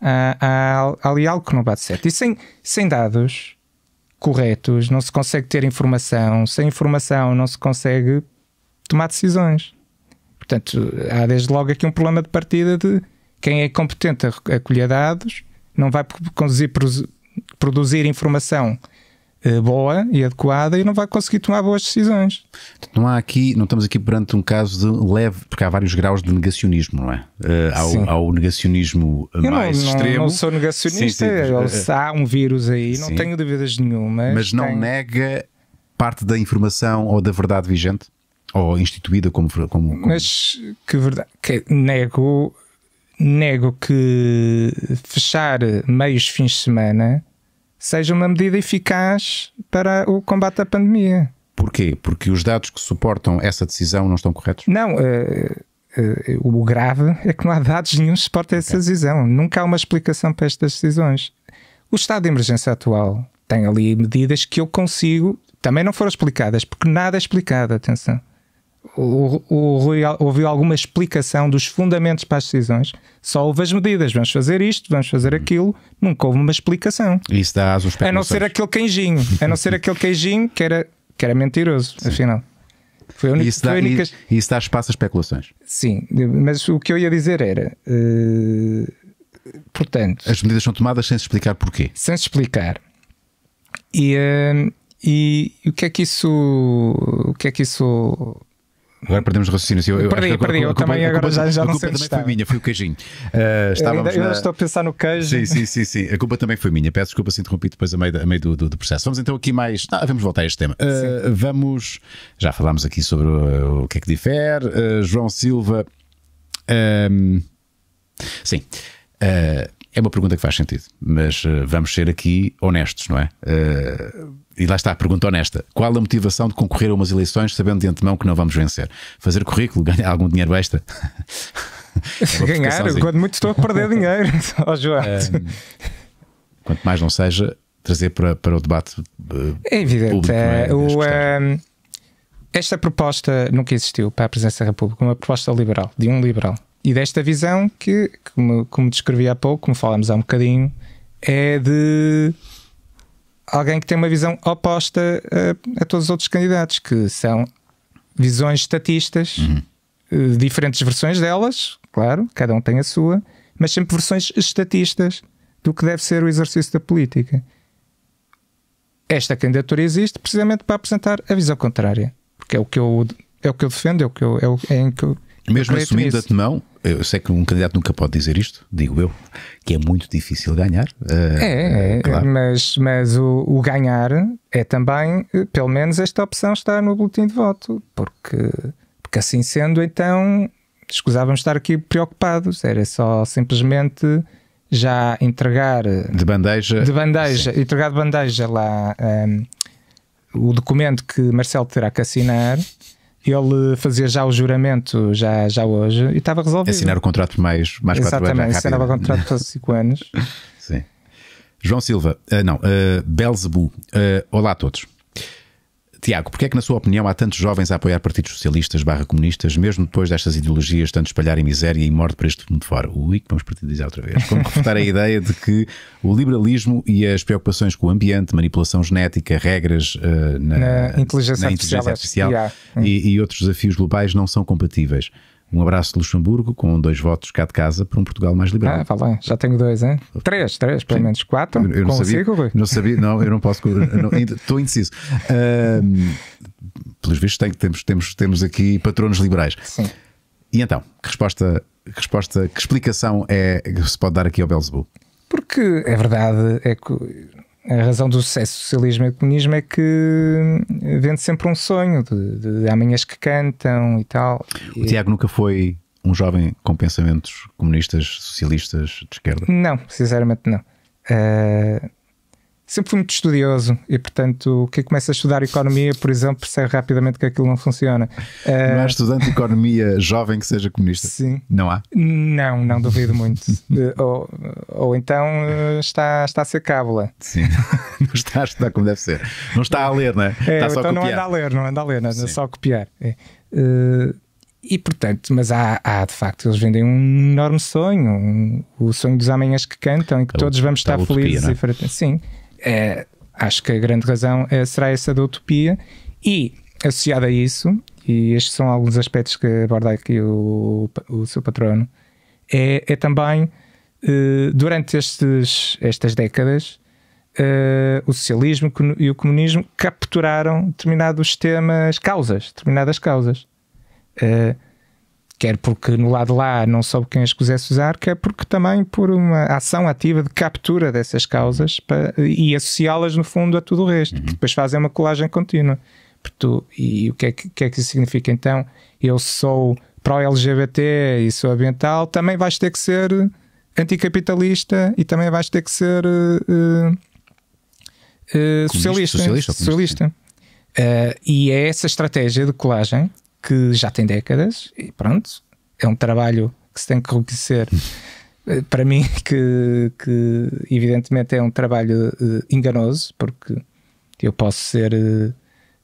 Speaker 2: há, há, há ali algo que não bate certo. E sem, sem dados corretos não se consegue ter informação, sem informação não se consegue tomar decisões. Portanto, há desde logo aqui um problema de partida de quem é competente a colher dados não vai conduzir,
Speaker 1: produzir informação eh, boa e adequada e não vai conseguir tomar boas decisões. Não há aqui, não estamos aqui perante um caso de leve, porque há vários graus de negacionismo, não é? Uh, há, o, negacionismo eh, eu mais não, extremo. Não, não sou negacionista, sim, sim. Eh, há
Speaker 2: um vírus aí, sim. não tenho dúvidas nenhuma. Mas não tenho...
Speaker 1: nega parte da informação ou da verdade vigente? Ou instituída como. como, como... Mas que verdade. Que
Speaker 2: nego nego que fechar meios fins de semana seja uma medida eficaz para o combate à pandemia. Porquê? Porque os dados que suportam essa decisão não estão corretos? Não. Uh, uh, o grave é que não há dados nenhum que suportem okay. essa decisão. Nunca há uma explicação para estas decisões. O estado de emergência atual tem ali medidas que eu consigo, também não foram explicadas, porque nada é explicado, atenção o, o Rui ouviu alguma explicação dos fundamentos para as decisões. Só houve as medidas, vamos fazer isto, vamos fazer uhum. aquilo, nunca houve uma explicação.
Speaker 1: Isso dá às A não ser
Speaker 2: aquele queijinho, a não ser *laughs* aquele queijinho que era, que era mentiroso, Sim. afinal. Foi a única, isso, dá, única...
Speaker 1: E, isso dá espaço a especulações.
Speaker 2: Sim, mas o que
Speaker 1: eu ia dizer era. Uh, portanto. As medidas são tomadas sem se explicar porquê. Sem se explicar.
Speaker 2: E, uh, e, e o que é que isso. O que é que isso
Speaker 1: Agora perdemos o raciocínio. Eu, assim, eu perdi, perdi. eu culpa, também agora já, já não sei. A culpa também foi minha, foi o queijinho. Uh, eh, estávamos eu, ainda, na... eu estou a pensar no queijo. Sim, sim, sim, sim. A culpa também foi minha. Peço desculpa se interrompi depois a meio, a meio do, do, do, processo. Vamos então aqui mais. Ah, vamos voltar a este tema. Uh, vamos. Já falámos aqui sobre o, o que é que difere. Uh, João Silva. Um... Ehm, sim. É uma pergunta que faz sentido, mas vamos ser aqui honestos, não é? Uh, e lá está, pergunta honesta. Qual a motivação de concorrer a umas eleições sabendo de antemão que não vamos vencer? Fazer currículo, *laughs* ganhar algum dinheiro extra?
Speaker 2: É *laughs* ganhar, assim. quando muito estou a perder dinheiro, oh, *laughs* João. Um,
Speaker 1: quanto mais não seja, trazer para, para o debate. Uh,
Speaker 2: é evidente. Público, é? é? o, esta proposta nunca existiu para a presença da República, uma proposta liberal, de um liberal. E desta visão que, como, como descrevi há pouco, como falámos há um bocadinho, é de alguém que tem uma visão oposta a, a todos os outros candidatos, que são visões estatistas, uhum. Eh, diferentes versões delas, claro, cada um tem a sua, mas sempre versões estatistas do que deve ser o exercício da política. Esta candidatura existe precisamente para apresentar a visão contrária, porque é o que eu, é o que eu defendo, é, o que eu, é, o, é em que eu, mesmo assumindo a temão,
Speaker 1: eu sei que um candidato nunca pode dizer isto, digo eu, que é muito difícil ganhar. Eh, é, é claro.
Speaker 2: mas, mas o, o, ganhar é também, pelo menos esta opção está no boletim de voto, porque, porque assim sendo, então, escusávamos estar aqui preocupados, era só simplesmente já entregar eh, de bandeja, de bandeja entregar de bandeja lá um, eh, o documento que Marcelo terá que assinar ele fazia já o juramento já, já hoje e estava resolvido. Assinar o
Speaker 1: contrato mais, mais quatro anos. É assinava o contrato
Speaker 2: por cinco anos.
Speaker 1: *laughs* Sim. João Silva, uh, não, uh, Belzebu, uh, olá a todos. Tiago, que é que, na sua opinião, há tantos jovens a apoiar partidos socialistas barra comunistas, mesmo depois destas ideologias tanto espalharem miséria e morte para este mundo fora? Ui, que vamos partidizar outra vez. Como refutar a *laughs* ideia de que o liberalismo e as preocupações com o ambiente, manipulação genética, regras uh, na, na, inteligência na, inteligência artificial, artificial yeah. e, hum. e outros desafios globais não são compatíveis? Um abraço de Luxemburgo, com dois votos cá de casa, para um Portugal mais liberal. Ah, vá já tenho dois, hein? Três, três, pelo menos quatro. Eu, eu não Consigo, sabia, Não sabia, não, eu não posso. Estou indeciso. Uh, pelos vistos, tem, temos, temos, temos aqui patronos liberais. Sim. E então, que resposta, que resposta, que explicação é que se pode dar aqui ao Belzebu?
Speaker 2: Porque a é
Speaker 1: verdade é que
Speaker 2: a razão do sucesso do socialismo e do comunismo é que eh, vende sempre um sonho de, de, de amanhãs que cantam e tal.
Speaker 1: O Tiago nunca foi um jovem com pensamentos comunistas, socialistas, de esquerda?
Speaker 2: Não, sinceramente não. Uh, sempre fui muito estudioso e, portanto, quem é começa a estudar economia, por exemplo, percebe rapidamente que aquilo não funciona. Não há ah,
Speaker 1: estudante de economia jovem que seja comunista? Sim. Não há?
Speaker 2: Não, não duvido muito. *laughs* Eh, ou, ou então eh, está, está a ser cábula.
Speaker 1: Sim, *laughs* não está a estudar como deve ser. Não está a ler, não é? é está só então a copiar. não anda a ler, não anda a ler,
Speaker 2: não, anda só a copiar. É. Eh, e portanto, mas há, há, de facto, eles vendem um enorme sonho, um, o sonho dos amanhãs que cantam e que tá todos vamos tá estar felizes é? e Sim, é, acho que a grande razão é, será essa da utopia e associada a isso, e estes são alguns aspectos que aborda aqui o, o seu patrono, é, é também eh, durante estes, estas décadas eh, o socialismo e o comunismo capturaram determinados temas, causas, determinadas causas. Eh, quer porque no lado lá não soube quem as quisesse usar, quer porque também por uma ação ativa de captura dessas causas para, e associá-las no fundo a tudo o resto. Uhum. Depois fazem uma colagem contínua. Tu, e o que é que, que é que isso significa então? Eu sou pró-LGBT e sou ambiental, também vais ter que ser anticapitalista e também vais ter que ser uh, uh, socialista. Socialista. socialista. Uh, e é essa estratégia de colagem que já tem décadas e pronto, é um trabalho que se tem que reconhecer. Eh, para mim, *laughs* que, que evidentemente é um trabalho uh, enganoso, porque eu posso ser. Uh,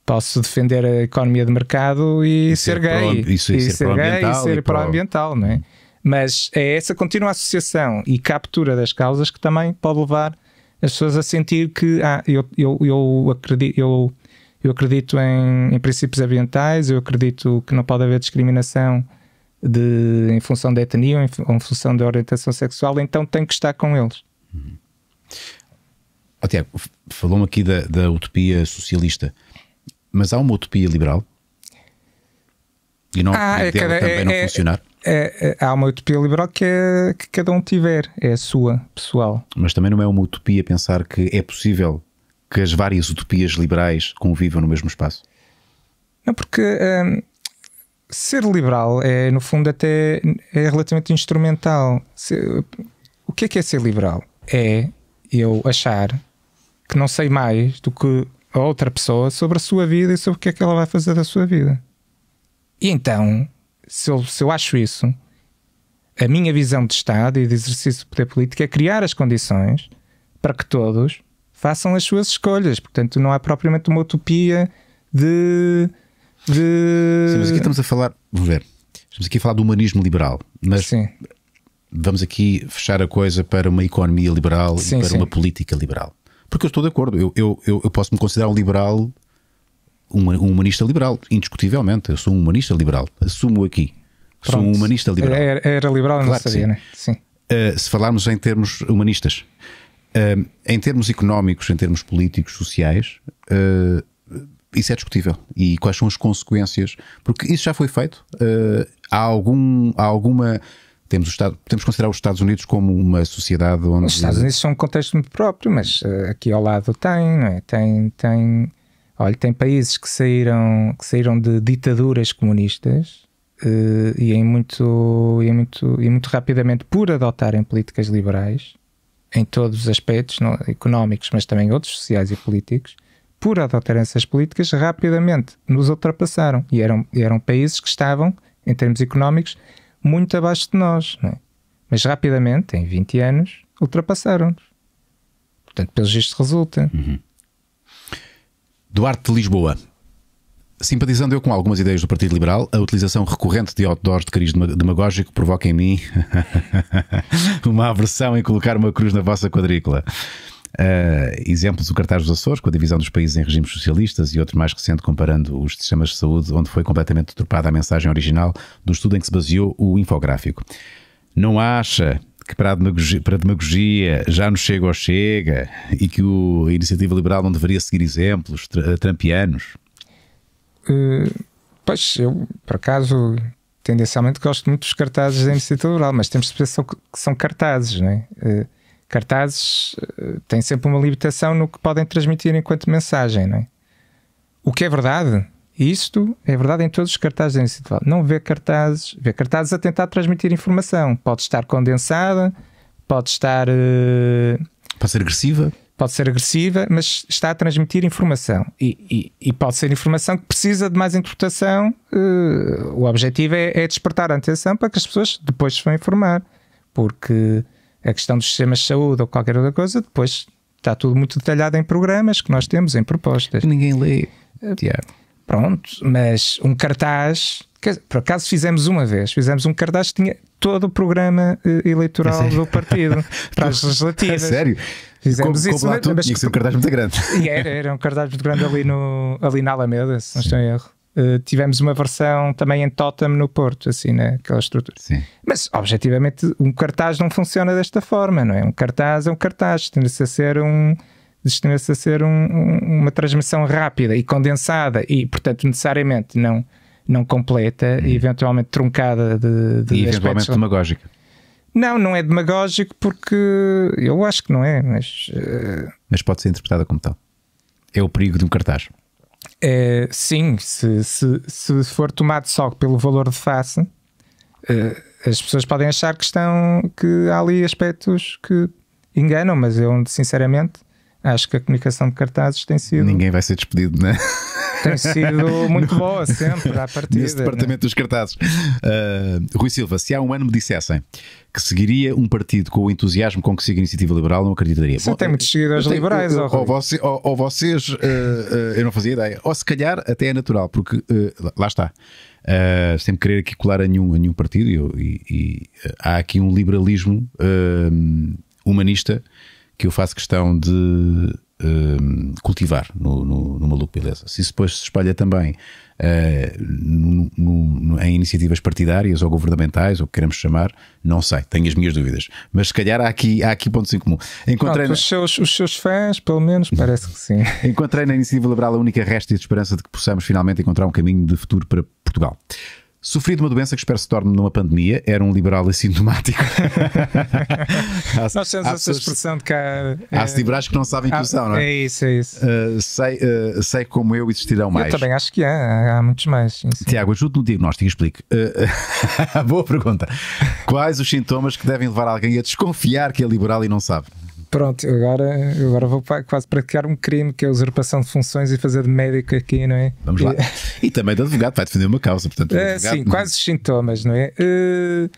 Speaker 2: posso defender a economia de mercado e, e ser, ser, gay. Pro, isso, e, e ser, ser gay e ser pró-ambiental, pro... não é? Mas é essa contínua associação e captura das causas que também pode levar as pessoas a sentir que ah, eu, eu, eu acredito, eu eu acredito em, em, princípios ambientais, eu acredito que não pode haver discriminação de, em função da etnia ou em, ou em função da orientação sexual, então tem que estar com eles. Uhum.
Speaker 1: Oh, Tiago, falou-me aqui da, da utopia socialista, mas há uma utopia liberal? E não ah, é também é, não é, funcionar?
Speaker 2: É, é, há uma utopia liberal que, é, que cada um tiver, é a sua, pessoal.
Speaker 1: Mas também não é uma utopia pensar que é possível que as várias utopias liberais convivam no mesmo espaço?
Speaker 2: Não, porque hum, ser liberal é, no fundo, até é relativamente instrumental. Se, o que é que é ser liberal? É eu achar que não sei mais do que a outra pessoa sobre a sua vida e sobre o que é que ela vai fazer da sua vida. E então, se eu, se eu acho isso, a minha visão de Estado e de exercício de poder político é criar as condições para que todos façam as suas escolhas. Portanto, não há propriamente uma utopia de. de... Sim, mas aqui estamos a falar.
Speaker 1: Vamos ver. Estamos aqui a falar do humanismo liberal. Mas sim. vamos aqui fechar a coisa para uma economia liberal sim, e para uma política liberal. Porque eu estou de acordo. Eu, eu, eu posso me considerar um liberal. Um, um humanista liberal, indiscutivelmente. Eu sou um humanista liberal. Assumo aqui. Pronto. Sou um humanista liberal.
Speaker 2: Era, era liberal, claro não sabia, né? Sim.
Speaker 1: Uh, se falarmos em termos humanistas, Uh, em termos económicos, em termos políticos, sociais, uh, isso é discutível. E quais são as consequências? Porque isso já foi feito. Uh, há, algum, há alguma. Temos, o Estado, temos considerar os Estados Unidos como uma sociedade onde. Os Estados Unidos
Speaker 2: são um contexto muito próprio, mas ah, aqui ao lado tem, é? Tem. tem... Olha, tem países que saíram, que saíram de ditaduras comunistas e, em muito, e, muito, e muito rapidamente por adotarem políticas liberais em todos os aspectos, não, económicos, mas também outros, sociais e políticos, por adotarem essas políticas, rapidamente nos ultrapassaram. E eram, eram países que estavam, em termos económicos, muito abaixo de nós. É? Mas rapidamente, em 20 anos, ultrapassaram-nos. Portanto, pelos vistos resulta. Uhum.
Speaker 1: Duarte de Lisboa, Simpatizando eu com algumas ideias do Partido Liberal, a utilização recorrente de outdoors de cariz demagógico provoca em mim *laughs* uma aversão em colocar uma cruz na vossa quadrícula. Uh, exemplos do cartaz dos Açores, com a divisão dos países em regimes socialistas e outro mais recente comparando os sistemas de saúde, onde foi completamente deturpada a mensagem original do estudo em que se baseou o infográfico. Não acha que para a demagogia, para a demagogia já nos chega ou chega e que o, a iniciativa liberal não deveria seguir exemplos trampianos?
Speaker 2: pois, eu, por acaso, tendencialmente gosto muito dos cartazes da iniciativa rural, mas temos de perceber que são cartazes, não é? Eh, cartazes eh, têm sempre uma limitação no que podem transmitir enquanto mensagem, não é? O que é verdade, isto é verdade em todos os cartazes da iniciativa Não vê cartazes, vê cartazes a tentar transmitir informação. Pode estar condensada, pode estar. Uh... Pode ser agressiva pode ser agressiva, mas está a transmitir informação. E, e, e pode ser informação que precisa de mais interpretação. Uh, o objetivo é, é, despertar a atenção para que as pessoas depois se vão informar. Porque a questão dos sistemas de saúde ou qualquer outra coisa, depois está tudo muito detalhado em programas que nós temos, em propostas. Ninguém lê. Eh, Pronto, mas um cartaz. Que, por acaso fizemos uma vez, fizemos um cartaz que tinha todo o programa eh, eleitoral é do partido *laughs* para as legislativas. É sério? Fizemos isso. lá tudo, mas... tinha que ser um cartaz muito grande. *laughs* E era, é, era um cartaz muito grande ali, no, ali na Alameda, se não estou em erro. Uh, tivemos uma versão também em Totem no Porto, assim, naquela né, estrutura. Sim. Mas, objetivamente, um cartaz não funciona desta forma, não é? Um cartaz é um cartaz, tende se a ser um. Destina-se a ser um, um, uma transmissão rápida e condensada e, portanto, necessariamente não, não completa hum. e uhum. eventualmente truncada de, de E eventualmente demagógica. Não, não é demagógico porque eu acho que não é, mas. Uh...
Speaker 1: Mas pode ser interpretada como tal. É o perigo de um cartaz.
Speaker 2: Uh, sim, se, se, se for tomado só pelo valor de face, uh, as pessoas podem achar que estão que há ali aspectos que enganam, mas eu sinceramente acho que a comunicação de cartazes tem sido. Ninguém vai ser despedido, né? tem sido muito boa sempre à
Speaker 1: partida. Nesse né? departamento né? dos cartazes. Uh, Rui Silva, se há um ano me dissessem que seguiria um partido com o entusiasmo com que siga a iniciativa liberal, não acreditaria. Você Bom, tem muitos seguidores liberais, ou, ou, você, ou, ou vocês, uh, uh, eu não fazia ideia, ou se calhar até é natural, porque lá está. Uh, sem querer aqui colar a nenhum, a nenhum partido, e, e, e há aqui um liberalismo humanista que eu faço questão de Ehm, cultivar no, no, no Maluco Beleza. Se isso depois se espalha também uh, no, no, em iniciativas partidárias ou governamentais, ou que queremos chamar, não sei, tenho as minhas dúvidas. Mas se calhar há aqui, há aqui pontos em comum. Encontrei Pronto, na... os, seus, os seus fãs, pelo menos, parece que sim. *laughs* Encontrei na Iniciativa Liberal a única resta de esperança de que possamos finalmente encontrar um caminho de futuro para Portugal. Sofri de uma doença que espero se torne numa pandemia. Era um liberal *laughs* assintomático. Nós temos essa expressão
Speaker 2: de cá. Há é, liberais que não sabem que são, não é? É
Speaker 1: isso, é isso. Uh, sei, uh, sei como eu existirão mais. Eu também acho que há, há muitos mais. Tiago, ajude no diagnóstico explique. Uh, *laughs* boa pergunta. Quais os sintomas que devem levar alguém a desconfiar que é liberal e não sabe?
Speaker 2: pronto, agora, agora vou para, quase praticar um crime que é a usurpação de funções e fazer de médico aqui, não é? Vamos lá.
Speaker 1: e *laughs* também de advogado, vai defender uma causa, portanto. É, sim, é? quase
Speaker 2: os sintomas, não é? Uh...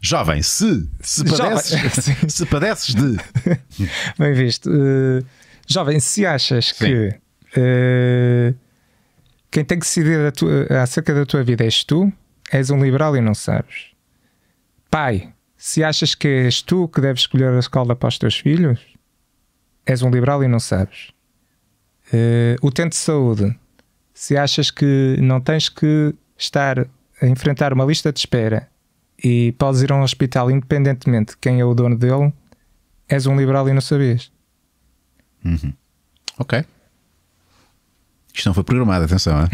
Speaker 1: Jovem, se,
Speaker 2: se, *laughs* padeces, Jovem, *laughs* se padeces de. Bem visto. Uh... Jovem, se achas sim. que. Uh... Quem tem que decidir a tua, acerca da tua vida és tu, és um liberal e não sabes. Pai, se achas que és tu que deves escolher a escola para os teus filhos, és um liberal e não sabes. Uh, eh, utente de saúde, se achas que não tens que estar a enfrentar uma lista de espera e podes ir a um hospital independentemente de quem é o dono dele, és um liberal e não sabias.
Speaker 1: Uhum. Ok. Isto não foi programado, atenção. Hein?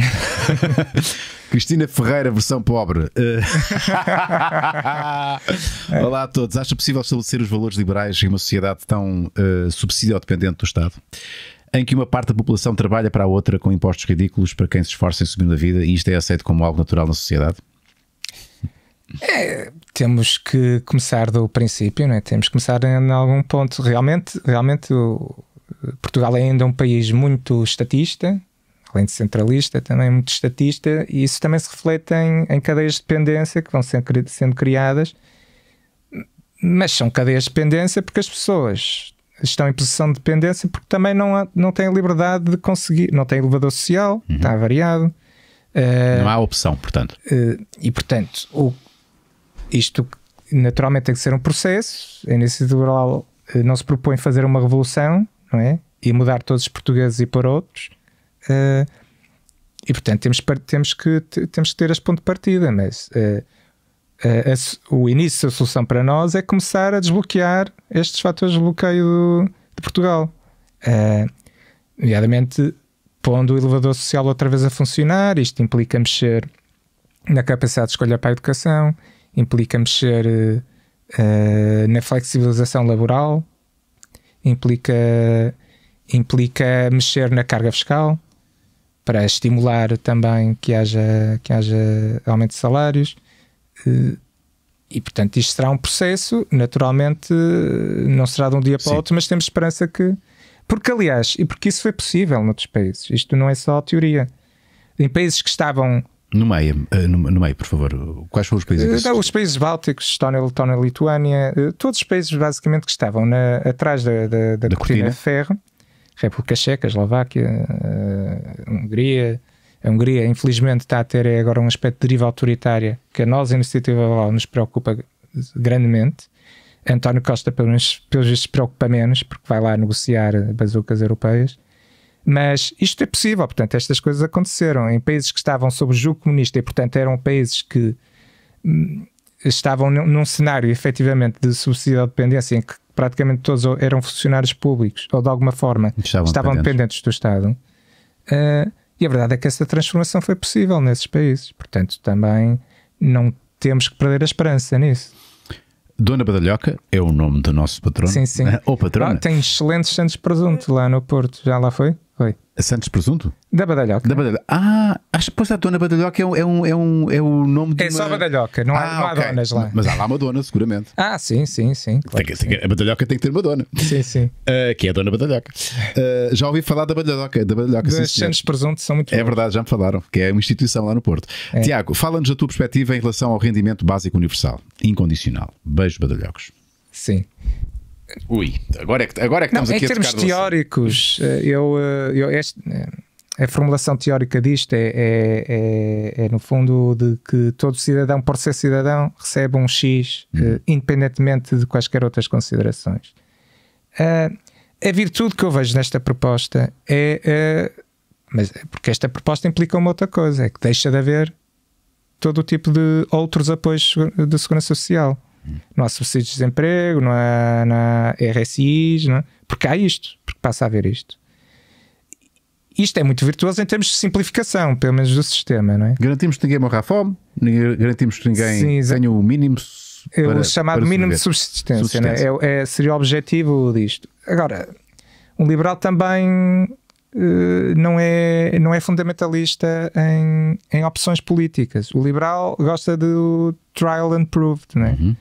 Speaker 1: *laughs* Cristina Ferreira, versão pobre. *laughs* Eh, Olá a todos. Acha possível estabelecer os valores liberais em uma sociedade tão uh, eh, subsidio-dependente do Estado? Em que uma parte da população trabalha para a outra com impostos ridículos para quem se esforça em subir na vida e isto é aceito como algo natural na sociedade? É, temos que
Speaker 2: começar do princípio, não é? temos que começar em algum ponto. Realmente, realmente o Portugal é ainda um país muito estatista, além de centralista, é também muito estatista, e isso também se reflete em, em cadeias de dependência que vão sendo, sendo criadas, mas são cadeias de dependência porque as pessoas estão em posição de dependência porque também não, há, não têm liberdade de conseguir, não têm elevador social, uhum. está variado. Uh, não eh, há opção, portanto. Uh, e portanto, o, isto naturalmente tem que ser um processo. A iniciativa liberal eh, não se propõe fazer uma revolução, não é? E mudar todos os portugueses e por outros. Uh, e portanto temos, temos, que, temos que ter as ponto de partida, mas uh, uh, a, o início da solução para nós é começar a desbloquear estes fatores de bloqueio do, de Portugal. Uh, nomeadamente pondo o elevador social outra vez a funcionar, isto implica mexer na capacidade de escolha para a educação, implica mexer na flexibilização laboral, implica, implica mexer na carga fiscal para estimular também que haja, que haja aumento de salários. Eh, e, portanto, isto será um processo, naturalmente, não será de um dia para o outro, mas temos esperança que. Porque, aliás, e porque isso foi possível noutros países, isto não é só teoria. Em países que
Speaker 1: estavam. No meio, eh, no meio, por favor, quais foram os países? Eh, não,
Speaker 2: os países bálticos, Estónia, Letónia, Lituânia, todos os países basicamente que estavam na, atrás da, da, da, da cortina de ferro, República Checa, Eslováquia, eh, Hungria. A Hungria, infelizmente, está a ter agora um aspecto de deriva autoritária que a nós, a iniciativa liberal, nos preocupa grandemente. António Costa, pelo menos, pelos vistos, preocupa menos, porque vai lá negociar bazucas europeias. Mas isto é possível, portanto, estas coisas aconteceram em países que estavam sob o jugo comunista e, portanto, eram países que hum, estavam num, num cenário efetivamente de subsídio de dependência em que praticamente todos eram funcionários públicos ou de alguma forma estavam, estavam dependentes. dependentes. do Estado. Uh, e a verdade é que essa transformação foi possível nesses países. Portanto, também não temos que perder a esperança nisso.
Speaker 1: Dona Badalhoca é o nome do nosso patrão. Sim, sim. Né? Ou patrona. Ah,
Speaker 2: tem excelentes santos presunto
Speaker 1: lá no Porto. Já lá foi? Santos Presunto? Da Badalhoca. Da Badalhoca. Ah, acho que a Dona Badalhoca é, um, é, um, é, um, é o nome de. É uma... só Badalhoca, não, há, ah, não há okay. donas lá. Mas há lá uma dona, seguramente. ah, sim, sim, sim, claro que, sim. A Badalhoca tem que ter uma dona. Sim, sim. Uh, *laughs* que é a Dona Badalhoca. Uh, já ouvi falar da Badalhoca. Da Badalhoca Os Santos Presunto são muito. É bons. verdade, já me falaram, que é uma instituição lá no Porto. É. Tiago, fala-nos da tua perspectiva em relação ao rendimento básico universal, incondicional. Beijos, Badalhocos. Sim. Ui, agora é que, agora é que não, estamos aqui em termos
Speaker 2: teóricos, eh, eu, eh, eu este, eh, a formulação teórica disto é, é, é, é, no fundo de que todo cidadão, por ser cidadão, recebe um X, hum. independentemente de quaisquer outras considerações. Uh, a virtude que eu vejo nesta proposta é. Uh, mas é porque esta proposta implica uma outra coisa, é que deixa de haver todo o tipo de outros apoios de segurança social. Não há subsídios de desemprego, não há, não há RSIs, não é? porque há isto, porque passa a haver isto. Isto é muito virtuoso em termos de simplificação, pelo menos do sistema,
Speaker 1: não é? Garantimos que ninguém morra à fome, garantimos que ninguém Sim, tenha o mínimo é o chamado para mínimo de subsistência, é? subsistência. Né?
Speaker 2: É, é, seria o objetivo disto. Agora, um liberal também uh, não, é, não é fundamentalista em, em opções políticas. O liberal gosta do trial and proved, não é? Uhum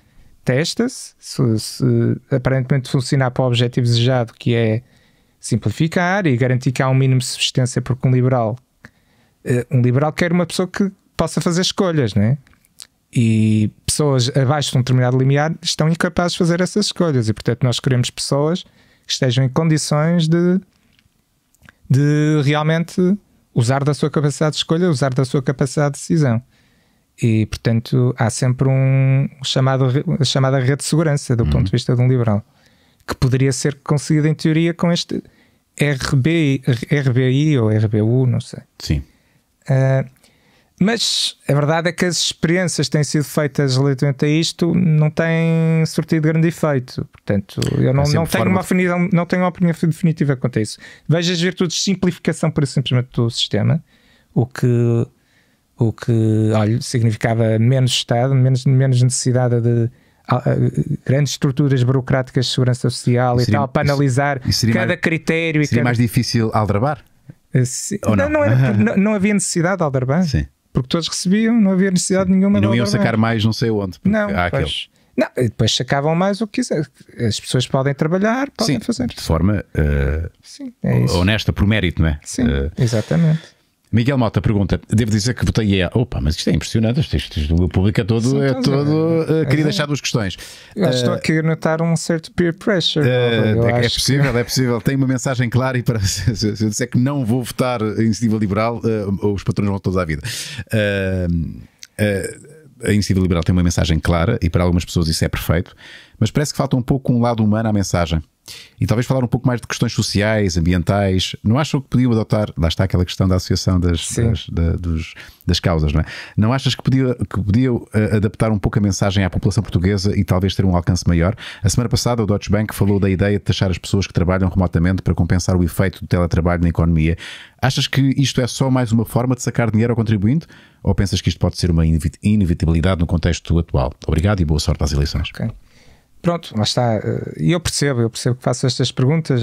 Speaker 2: testa-se, se, se, aparentemente funcionar para o objetivo desejado, que é simplificar e garantir que há um mínimo de subsistência, porque um liberal, eh, um liberal quer uma pessoa que possa fazer escolhas, né? E pessoas abaixo de um determinado limiar estão incapazes de fazer essas escolhas, e portanto nós queremos pessoas que estejam em condições de, de realmente usar da sua capacidade de escolha, usar da sua capacidade de decisão. E, portanto, há sempre um chamado, chamada rede de segurança do uhum. ponto de vista de um liberal, que poderia ser conseguida em teoria com este RBI, RBI ou RBU, não sei. Sim. Uh, mas a verdade é que as experiências que têm sido feitas relativamente a isto não têm surtido grande efeito. Portanto, eu não, é não, tenho uma opinião, não tenho uma opinião definitiva quanto a isso. Vejo as virtudes de simplificação, por simplesmente, do sistema, o que o que olha, significava menos Estado, menos, menos necessidade de grandes estruturas burocráticas de segurança social seria, e tal, para analisar isso cada mais,
Speaker 1: critério. Seria cada... mais difícil aldrabar? Eh, se, não, não? Não, *laughs* não, não, havia necessidade de aldrabar. Sim. Porque todos recebiam, não havia necessidade Sim. nenhuma. E não iam sacar mais não sei onde. Não, há pois,
Speaker 2: não, depois sacavam mais o que quiser. As pessoas podem trabalhar, podem Sim, fazer.
Speaker 1: De forma uh, Sim, é honesta, por mérito, não é? Sim, uh, exatamente. Miguel Mota pergunta: devo dizer que votei é. Opa, mas isto é impressionante. Isto, isto, isto o público é todo. É todo eh, queria é. deixar duas questões. Eu acho uh, estou eh,
Speaker 2: aqui a notar um certo peer pressure. Uh, é, é, possível,
Speaker 1: que... é possível. Tem uma mensagem clara e para *laughs* se, se eu disser que não vou votar em iniciativa liberal, os patrões vão todos à vida. a iniciativa liberal tem uma mensagem clara e para algumas pessoas isso é perfeito, mas parece que falta um pouco um lado humano à mensagem e talvez falar um pouco mais de questões sociais, ambientais. Não acham que podiam adotar, lá está aquela questão da associação das, das, da, dos, das causas, não é? Não achas que podiam que podia eh, adaptar um pouco a mensagem à população portuguesa e talvez ter um alcance maior? A semana passada o Deutsche Bank falou da ideia de taxar as pessoas que trabalham remotamente para compensar o efeito do teletrabalho na economia. Achas que isto é só mais uma forma de sacar dinheiro ao contribuinte? Ou pensas que isto pode ser uma inevitabilidade no contexto atual? Obrigado e boa sorte às eleições. Okay.
Speaker 2: Pronto, lá está. E eu percebo, eu percebo que faço estas perguntas,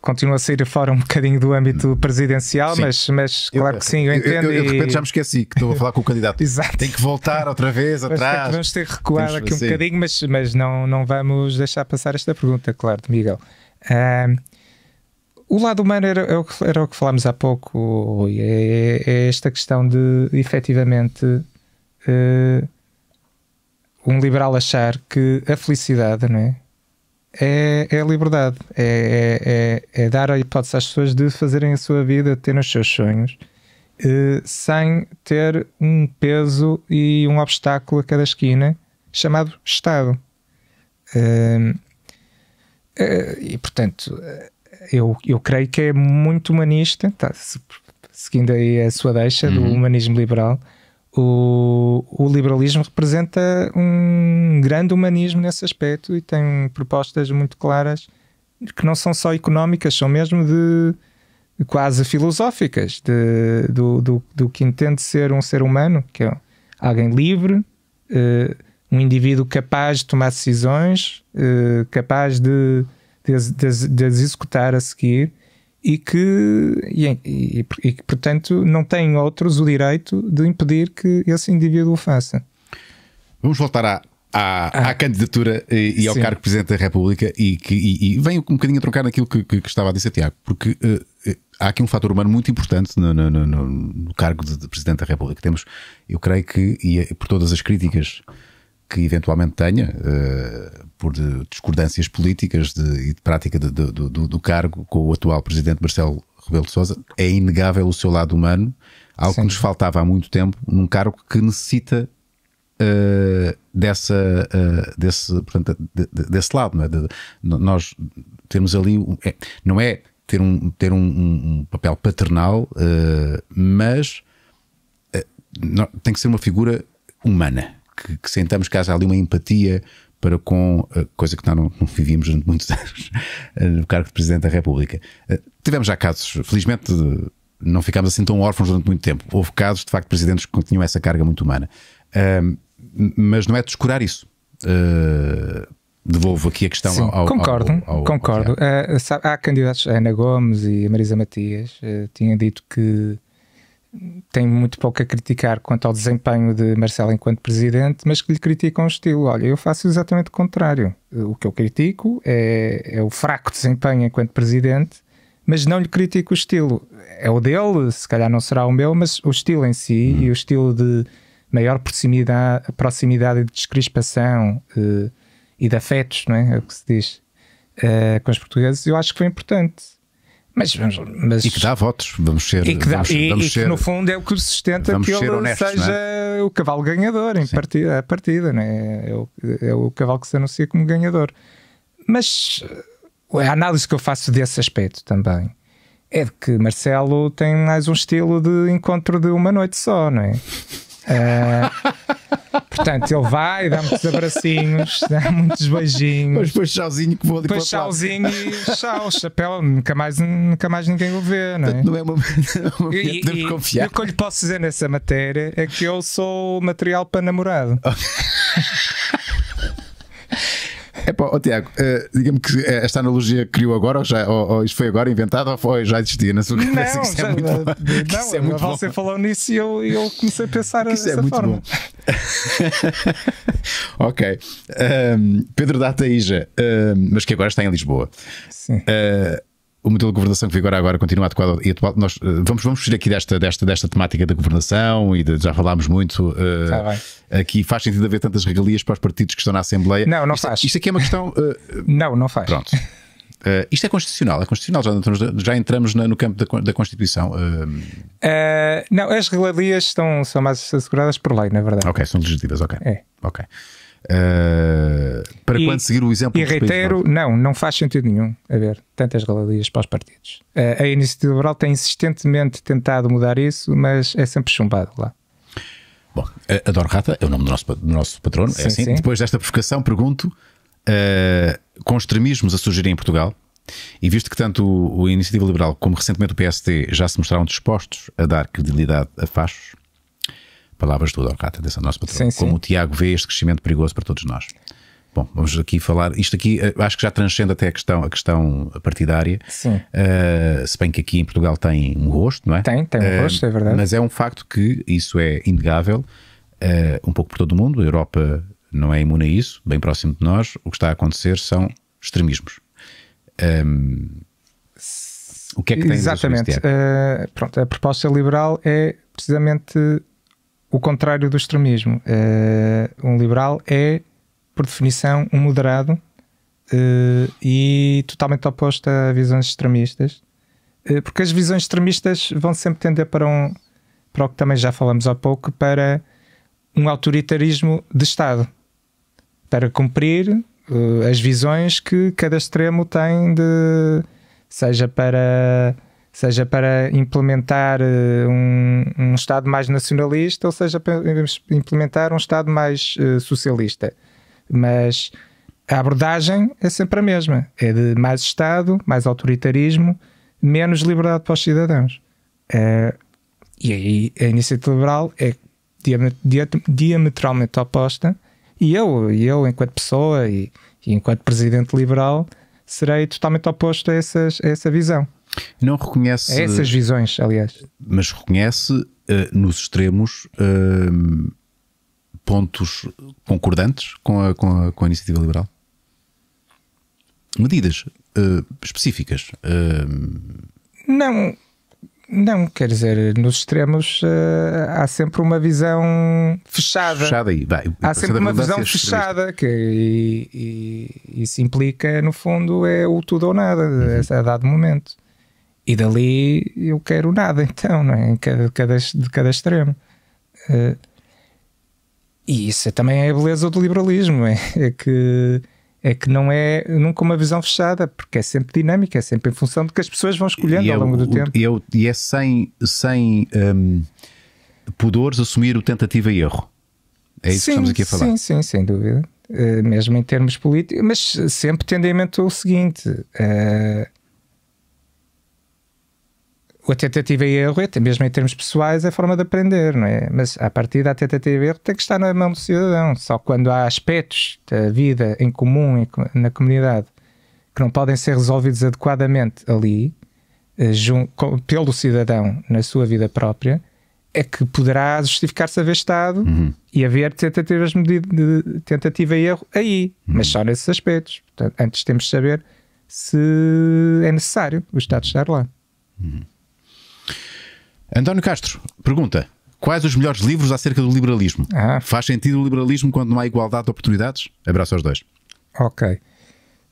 Speaker 2: continua a sair fora um bocadinho do âmbito presidencial, mas, mas claro eu, que sim, eu entendo. Eu, eu, de repente e... já me esqueci
Speaker 1: que estou a falar com o candidato. *laughs* Exato. Tem que voltar outra vez atrás. vamos ter que recuar aqui um sim. bocadinho,
Speaker 2: mas, mas não, não vamos deixar passar esta pergunta, claro, de Miguel. Um, o lado humano era, é era, o que falámos há pouco, Rui. É, é, é esta questão de efetivamente. Uh, um liberal achar que a felicidade não é? É, é a liberdade, é, é, é, é dar a hipótese às pessoas de fazerem a sua vida, de terem os seus sonhos, eh, sem ter um peso e um obstáculo a cada esquina chamado Estado. Uh, uh, e portanto, eh, eu, eu creio que é muito humanista, tá, seguindo aí a sua deixa uhum. do humanismo liberal, o, o, liberalismo representa um grande humanismo nesse aspecto e tem propostas muito claras que não são só económicas, são mesmo de, quase filosóficas de, do, do, do, que entende ser um ser humano, que é alguém livre, uh, um indivíduo capaz de tomar decisões, uh, capaz de, de, de, de as executar a seguir e que, e, e, e, portanto, não têm outros o direito de impedir que esse indivíduo o faça.
Speaker 1: Vamos voltar à, à, ah, à candidatura e, eh, e ao cargo de Presidente da República e que e, venho um bocadinho a trocar naquilo que, que, que, estava a dizer, Tiago, porque uh, há aqui um fator humano muito importante no, no, no, no cargo de, de, Presidente da República. Temos, eu creio que, e é por todas as críticas que eventualmente tenha, uh, por discordâncias políticas de, e de prática de, de, do, do, cargo com o atual presidente Marcelo Rebelo de Sousa, é inegável o seu lado humano, algo Sim. que nos faltava há muito tempo, num cargo que necessita uh, dessa, uh, desse, portanto, de, desse lado, não é? De, nós temos ali, é, não é ter um, ter um, um papel paternal, mas não, tem que ser uma figura humana que, que sentamos que haja ali uma empatia para com, eh, coisa que nós não, não vivíamos durante muitos *laughs* anos, eh, no cargo de Presidente da República. Eh, tivemos já casos, felizmente não ficámos assim tão órfãos durante muito tempo. Houve casos, de facto, de presidentes que tinham essa carga muito humana. Mas não é descurar isso devolvo aqui a questão Sim, ao, ao, Concordo, ao, ao,
Speaker 2: concordo. Ao há candidatos, a Ana Gomes e a Marisa Matias, uh, tinham dito que tem muito pouco a criticar quanto ao desempenho de Marcelo enquanto presidente, mas que lhe criticam o estilo. Olha, eu faço exatamente o contrário. O que eu critico é, é o fraco desempenho enquanto presidente, mas não lhe critico o estilo. É o dele, se calhar não será o meu, mas o estilo em si e o estilo de maior proximidade, proximidade de descrispação uh, e de afetos, não é? é o que se diz uh, com os portugueses, eu acho que foi importante. Mas, mas, e que dá votos, vamos ser. E que, dá, vamos, e, vamos e ser, que no fundo é o que sustenta que ele honestos, é? seja é? o cavalo ganhador em partida, a partida, né? é, o, é o cavalo que se anuncia como ganhador. Mas eh, a análise que eu faço desse aspecto também é de que Marcelo tem mais um estilo de encontro de uma noite só, não é? uh, *laughs* Portanto, ele vai, dá muitos abracinhos, dá muitos beijinhos. Mas depois chauzinho que vou ali Depois tchauzinho e chau chapéu, nunca mais, nunca mais ninguém o vê, não é? Não é uma, *laughs* não é uma e, de e, confiar. E o que eu lhe posso dizer nessa matéria é que eu sou material
Speaker 1: para namorado. *laughs* É pá, oh, Tiago, uh, diga-me que eh, esta analogia criou agora, ou, já, ou, ou isto foi agora inventado, ou foi, já existia na sua cabeça? Não, é já, é muito, não, é muito você
Speaker 2: falou nisso e eu, eu comecei a pensar isso é dessa é muito forma.
Speaker 1: Bom. *laughs* ok. Um, Pedro data Ataíja, um, mas que agora está em Lisboa. Sim. Uh, o modelo de governação que vigora agora continua adequado e atual. Nós eh, vamos, vamos fugir aqui desta, desta, desta temática da governação e de, já falámos muito. Uh, tá aqui faz sentido haver tantas regalias para os partidos que estão na Assembleia. Não, não isto, é- faz. Isto aqui é uma questão. Uh, não, não faz. Pronto. Uh, isto é constitucional, é constitucional, já entramos, já entramos na, no campo da, da Constituição. Uh... não, as regalias estão, são mais asseguradas por lei, na verdade. Ok, são legislativas, ok. É. Ok. Uh,
Speaker 2: para e, quando seguir o exemplo E reitero, não, não faz sentido nenhum haver tantas galerias para os partidos. Uh, a Iniciativa Liberal tem insistentemente tentado mudar isso, mas é sempre chumbado lá.
Speaker 1: Bom, eh, Adoro Rata é o nome do nosso, do nosso patrono, é sim, é assim. Depois desta provocação, pergunto: uh, com extremismos a surgirem em Portugal, e visto que tanto o, o Iniciativa Liberal como recentemente o PST já se mostraram dispostos a dar credibilidade a fachos palavras do Dorcata, dessa nossa patrão Como sim. o Tiago vê este crescimento perigoso para todos nós. Bom, vamos aqui falar. Isto aqui eh, acho que já transcende até a questão, a questão partidária. Sim. Uh, se bem que aqui em Portugal tem um rosto, não é? Tem, tem um eh, rosto, é verdade. Mas é um facto que isso é inegável, uh, um pouco por todo o mundo. A Europa não é imune a isso, bem próximo de nós. O que está a acontecer são extremismos. Um, ehm, o que é que tem Exatamente.
Speaker 2: A pronto, a proposta liberal é precisamente o contrário do extremismo. Uh, um liberal é, por definição, um moderado uh, e totalmente oposto a visões extremistas, uh, porque as visões extremistas vão sempre tender para um, para o que também já falamos há pouco, para um autoritarismo de Estado, para cumprir as visões que cada extremo tem de seja para seja para implementar eh, um, um Estado mais nacionalista ou seja para implementar um Estado mais uh, socialista. Mas a abordagem é sempre a mesma: é de mais Estado, mais autoritarismo, menos liberdade para os cidadãos. Uh, e aí a iniciativa liberal é diametralmente oposta. E eu, eu enquanto pessoa e, e enquanto presidente liberal, serei totalmente oposto a, essas, a essa visão. Não reconhece. É essas visões, aliás.
Speaker 1: Mas reconhece uh, nos extremos uh, pontos concordantes com a, com a, com, a, iniciativa liberal. Medidas uh, específicas.
Speaker 2: Não. Não, quer dizer, nos extremos uh, há sempre uma visão
Speaker 1: fechada. Fechada aí, vai. Há sempre uma visão fechada
Speaker 2: que e, e, isso implica, no fundo, é o tudo ou nada, uhum. É a dado momento. E dali eu quero nada, então, não é? Cada, cada, de cada extremo. Uh, e isso também é a beleza do liberalismo, é, é, que é que não é nunca uma visão fechada, porque é sempre dinâmica, é sempre em função do que as pessoas vão escolhendo é ao longo do tempo.
Speaker 1: E, é e é sem, sem um, pudores assumir o tentativa e erro. É isso sim, que estamos aqui a falar. Sim, sim, sem dúvida.
Speaker 2: Uh, mesmo em termos políticos, mas sempre tendimento o seguinte: uh, a tentativa e erro, até mesmo em termos pessoais, é forma de aprender, não é? Mas a partir da tentativa e erro tem que estar na mão do cidadão. Só quando há aspectos da vida em comum na comunidade que não podem ser resolvidos adequadamente ali, eh, pelo cidadão na sua vida própria, é que poderá justificar-se haver Estado uhum. e haver tentativas de tentativa e erro aí, uhum. mas só nesses aspectos. Portanto, antes temos de saber se é necessário o Estado estar lá. Uhum.
Speaker 1: António Castro pergunta: Quais os melhores livros acerca do liberalismo? Ah. Faz sentido o liberalismo quando não há igualdade de oportunidades? Abraço aos dois.
Speaker 2: Ok.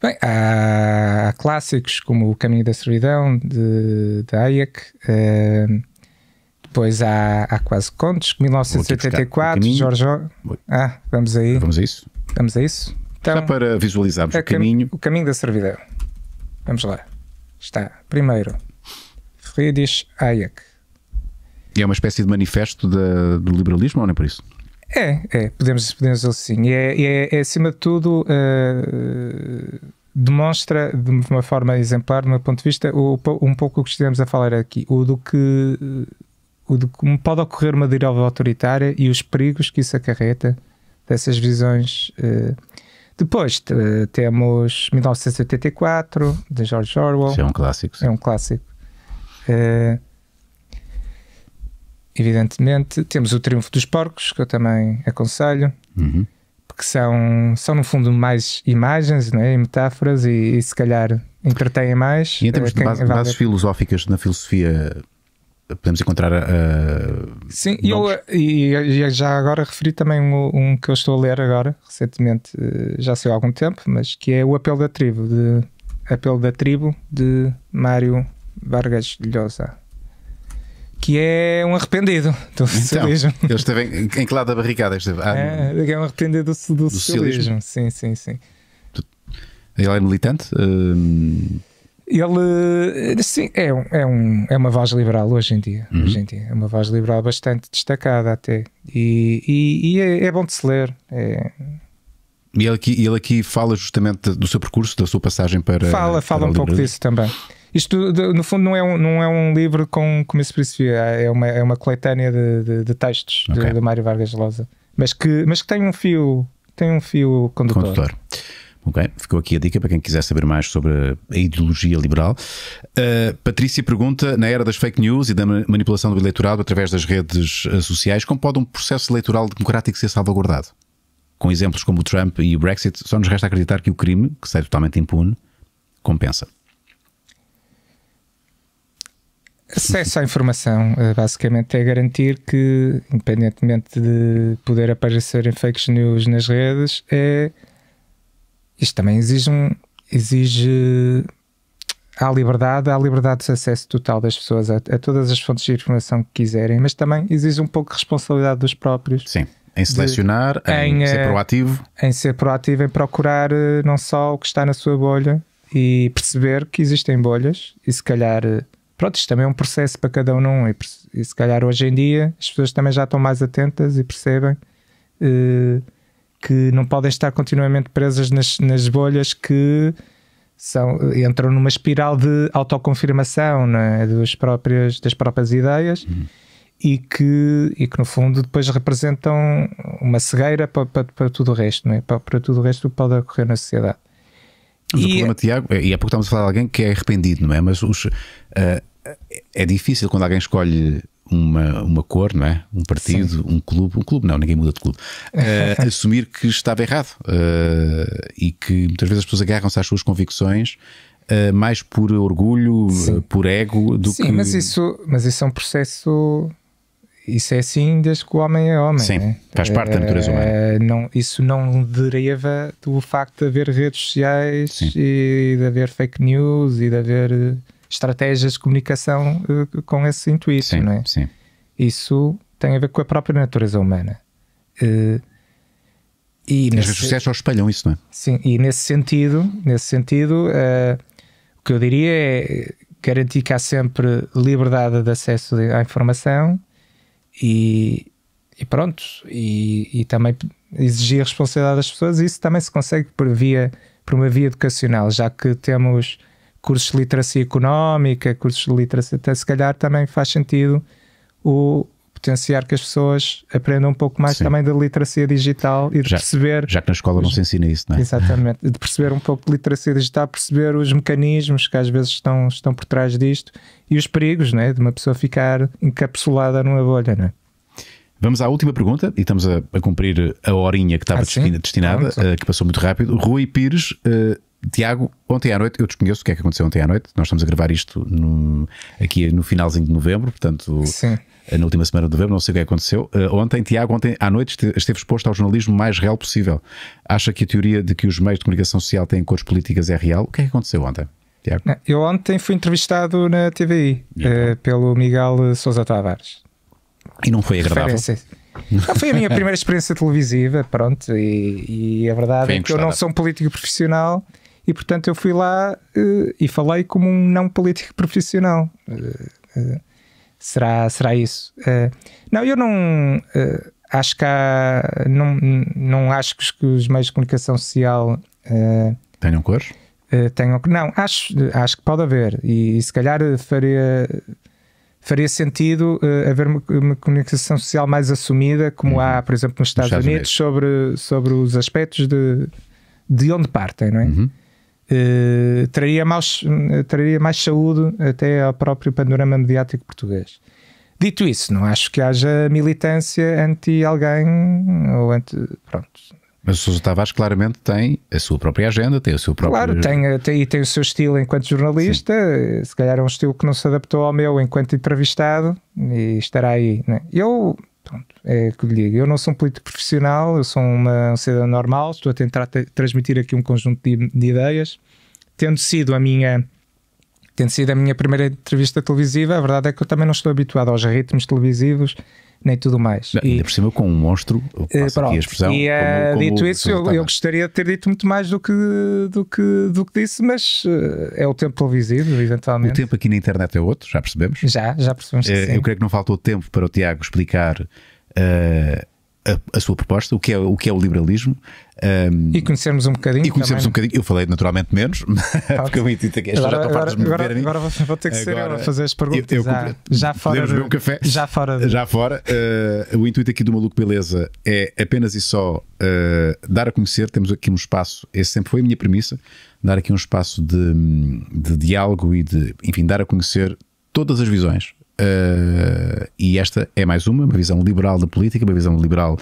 Speaker 2: Bem, há clássicos como O Caminho da Servidão, de, de Hayek. Uh, depois há, há quase contos, 1984, Jorge. Ah, vamos aí. Vamos a isso. Vamos a isso. Então, para
Speaker 1: visualizarmos o caminho.
Speaker 2: O caminho da servidão. Vamos lá. Está. Primeiro, Friedrich Hayek.
Speaker 1: E é uma espécie de manifesto de, do liberalismo ou não é por isso?
Speaker 2: É, é, podemos, podemos dizer assim. E é, é, é, acima de tudo, uh, demonstra de uma forma exemplar, do meu ponto de vista, o, um pouco o que estivemos a falar aqui, o do que, o pode ocorrer uma deriva autoritária e os perigos que isso acarreta dessas visões. Eh, depois temos 1984, de George Orwell. Isso é um clássico. Sim. É um clássico. Eh, evidentemente. Temos o Triunfo dos Porcos, que eu também aconselho, uhum. porque são, são, no fundo, mais imagens né, e metáforas, e, e se calhar entretêm mais. E em termos eh, de base, bases
Speaker 1: filosóficas na filosofia. Podemos encontrar. Uh, Sim,
Speaker 2: eu, e, e, já agora referi também um, um, que eu estou a ler agora, recentemente, eh, já saiu há algum tempo, mas que é O Apelo da Tribo, de Apelo da Tribo, de Mário Vargas Llosa
Speaker 1: que é um arrependido do então, socialismo. Ele esteve em, em que lado da barricada? Esteve? Ah, é,
Speaker 2: é um arrependido do, do, do socialismo. socialismo. Sim, sim, sim.
Speaker 1: Ele é militante? Hum...
Speaker 2: Ele sim, é, um, é, um, é uma voz liberal hoje em dia. Uhum. Hoje em dia. É uma voz liberal bastante destacada até. E, e, e é, é, bom de se ler. É...
Speaker 1: E ele aqui, ele aqui fala justamente do seu percurso, da sua passagem para. Fala, fala para um pouco disso também.
Speaker 2: Isto, no fundo, não é um, não é um livro com, começo esse princípio, é, é uma, é uma coletânea de, de, de textos okay. de, de Mário Vargas Llosa, mas que, mas que tem um fio, tem um fio condutor. condutor.
Speaker 1: Ok, ficou aqui a dica para quem quiser saber mais sobre a ideologia liberal. Uh, Patrícia pergunta: na era das fake news e da manipulação do eleitorado através das redes eh, sociais, como pode um processo eleitoral democrático ser salvaguardado? Com exemplos como o Trump e o Brexit, só nos resta acreditar que o crime, que sai totalmente impune, compensa.
Speaker 2: Acesso à informação, eh, basicamente, é garantir que, independentemente de poder aparecer em fake news nas redes, é. Isto também exige, um, exige a liberdade, a liberdade de acesso total das pessoas a, a, todas as fontes de informação que quiserem, mas também exige um pouco de responsabilidade dos
Speaker 1: próprios. Sim. Em selecionar, de, em, em, ser eh, proativo.
Speaker 2: Em ser proativo, em procurar eh, não só o que está na sua bolha e perceber que existem bolhas e se calhar pronto, isto também é um processo para cada um é? e, e se calhar hoje em dia as pessoas também já estão mais atentas e percebem uh, que não podem estar continuamente presas nas, nas bolhas que são, entram numa espiral de autoconfirmação é? das, próprias, das próprias ideias uhum. e, que, e que no fundo depois representam uma cegueira para, para, para tudo o resto, é? para, para tudo o resto que pode ocorrer na
Speaker 1: sociedade. Mas e... o problema, Tiago, é, e há pouco estamos a falar de alguém que é arrependido, não é? Mas os, uh, é difícil quando alguém escolhe uma, uma cor, não é? Um partido, Sim. um clube, um clube, não, ninguém muda de clube, uh, *laughs* assumir que estava errado uh, e que muitas vezes as pessoas agarram-se às suas convicções. Uh, mais por orgulho, por ego do Sim, que. Sim, mas
Speaker 2: isso, mas isso é um processo. Isso é assim desde que o homem é homem. Sim, né? faz parte da natureza humana. Não, isso não deriva do facto de haver redes sociais Sim. e de haver fake news e de haver estratégias de comunicação uh, com esse intuito, sim, não é? Sim. Isso tem a ver com a própria natureza humana. Uh, e os nesse... redes
Speaker 1: espelham isso, não é?
Speaker 2: Sim, e nesse sentido, nesse sentido uh, o que eu diria é garantir que há sempre liberdade de acesso à informação e, e pronto, e, e também exigir responsabilidade das pessoas, isso também se consegue por, via, por uma via educacional, já que temos cursos de literacia económica, cursos de literacia, até se calhar também faz sentido o potenciar que as pessoas aprendam um pouco mais Sim. também da literacia digital e de
Speaker 1: já, perceber. Já que na escola não se ensina isso, não é?
Speaker 2: Exatamente, de perceber um pouco de literacia digital, perceber os mecanismos que às vezes estão, estão por trás disto e os perigos né, de uma pessoa ficar encapsulada numa bolha, não é?
Speaker 1: Vamos à última pergunta, e estamos a, a cumprir a horinha que estava ah, destinada, tá eh, que passou muito rápido. Rui Pires uh, Tiago, ontem à noite, eu desconheço o que é que aconteceu ontem à noite, nós estamos a gravar isto no, aqui no finalzinho de novembro, portanto, Sim. Eh, na última semana de novembro, não sei o que é aconteceu. Uh, ontem, Tiago, ontem à noite esteve exposto ao jornalismo mais real possível. Acha que a teoria de que os meios de comunicação social têm cores políticas é real? O que é que aconteceu ontem? Tiago?
Speaker 2: eu ontem fui entrevistado na TVI uh, então? eh, pelo Miguel Sousa Tavares.
Speaker 1: E não foi agradável?
Speaker 2: Não, foi a minha primeira experiência televisiva, pronto, e, e a verdade é que eu não sou um político profissional e portanto eu fui lá uh, e falei como um não político profissional. Uh, será, será isso? não, eu não. acho que há. Não, não acho que os meios de comunicação social. Tenham cores? tenham, não, acho, acho que pode haver. E, e se calhar faria faria sentido uh, haver uma, uma, comunicação social mais assumida, como uhum. há, por exemplo, nos Estados, nos Estados Unidos, Unidos, sobre, sobre os aspectos de, de onde partem, não é? Uhum. Eh, traria, maus, eh, traria mais saúde até ao próprio panorama mediático português. Dito isso, não acho que haja militância anti alguém
Speaker 1: ou anti. Pronto. Mas o Sousa Tavares claramente tem a sua própria agenda, tem o seu próprio. Claro, tem,
Speaker 2: eh, tem, tem o seu estilo enquanto jornalista, Sim. se calhar é um estilo que não se adaptou ao meu enquanto entrevistado e estará aí. Né? Eu Pronto, é o que lhe digo. Eu não sou um político profissional, eu sou uma, um cidadão normal, estou a tentar transmitir aqui um conjunto de, de, ideias. Tendo sido a minha tendo sido a minha primeira entrevista televisiva, a verdade é que eu também não estou habituado aos ritmos televisivos nem tudo mais. Não, e, ainda por cima
Speaker 1: com um monstro, eh, expressão, e, eh, como, como dito isso, eu, eu,
Speaker 2: gostaria de ter dito muito mais do que,
Speaker 1: do que, do que disse, mas eh, é o tempo televisivo, eventualmente. O tempo aqui na internet é outro, já percebemos? Já, já percebemos. Eh, eu creio que não faltou tempo para o Tiago explicar. Uh, a, a, sua proposta, o que é o, que é o liberalismo. Um, e conhecermos um bocadinho. E conhecermos também. um bocadinho. Eu falei naturalmente menos, ah, *laughs* porque eu me que é agora, já estou de me agora,
Speaker 2: Agora vou ter que ser agora, eu a fazer as perguntas. Eu, eu, já, já fora. um café? Já fora. De...
Speaker 1: Já fora. Uh, o intuito aqui do Maluco Beleza é apenas e só uh, dar a conhecer. Temos aqui um espaço, esse sempre foi a minha premissa, dar aqui um espaço de, de diálogo e de, enfim, dar a conhecer todas as visões Uh, e esta é mais uma, uma visão liberal da política, uma visão liberal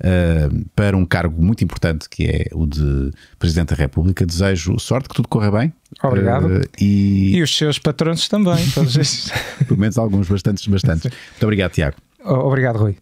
Speaker 1: uh, para um cargo muito importante que é o de Presidente da República. Desejo sorte, que tudo corra bem. Obrigado. Uh, e... e... os seus patrões também, todos *laughs* Pelo menos alguns, bastantes, bastantes. *laughs* Muito obrigado, Tiago. Obrigado, Rui.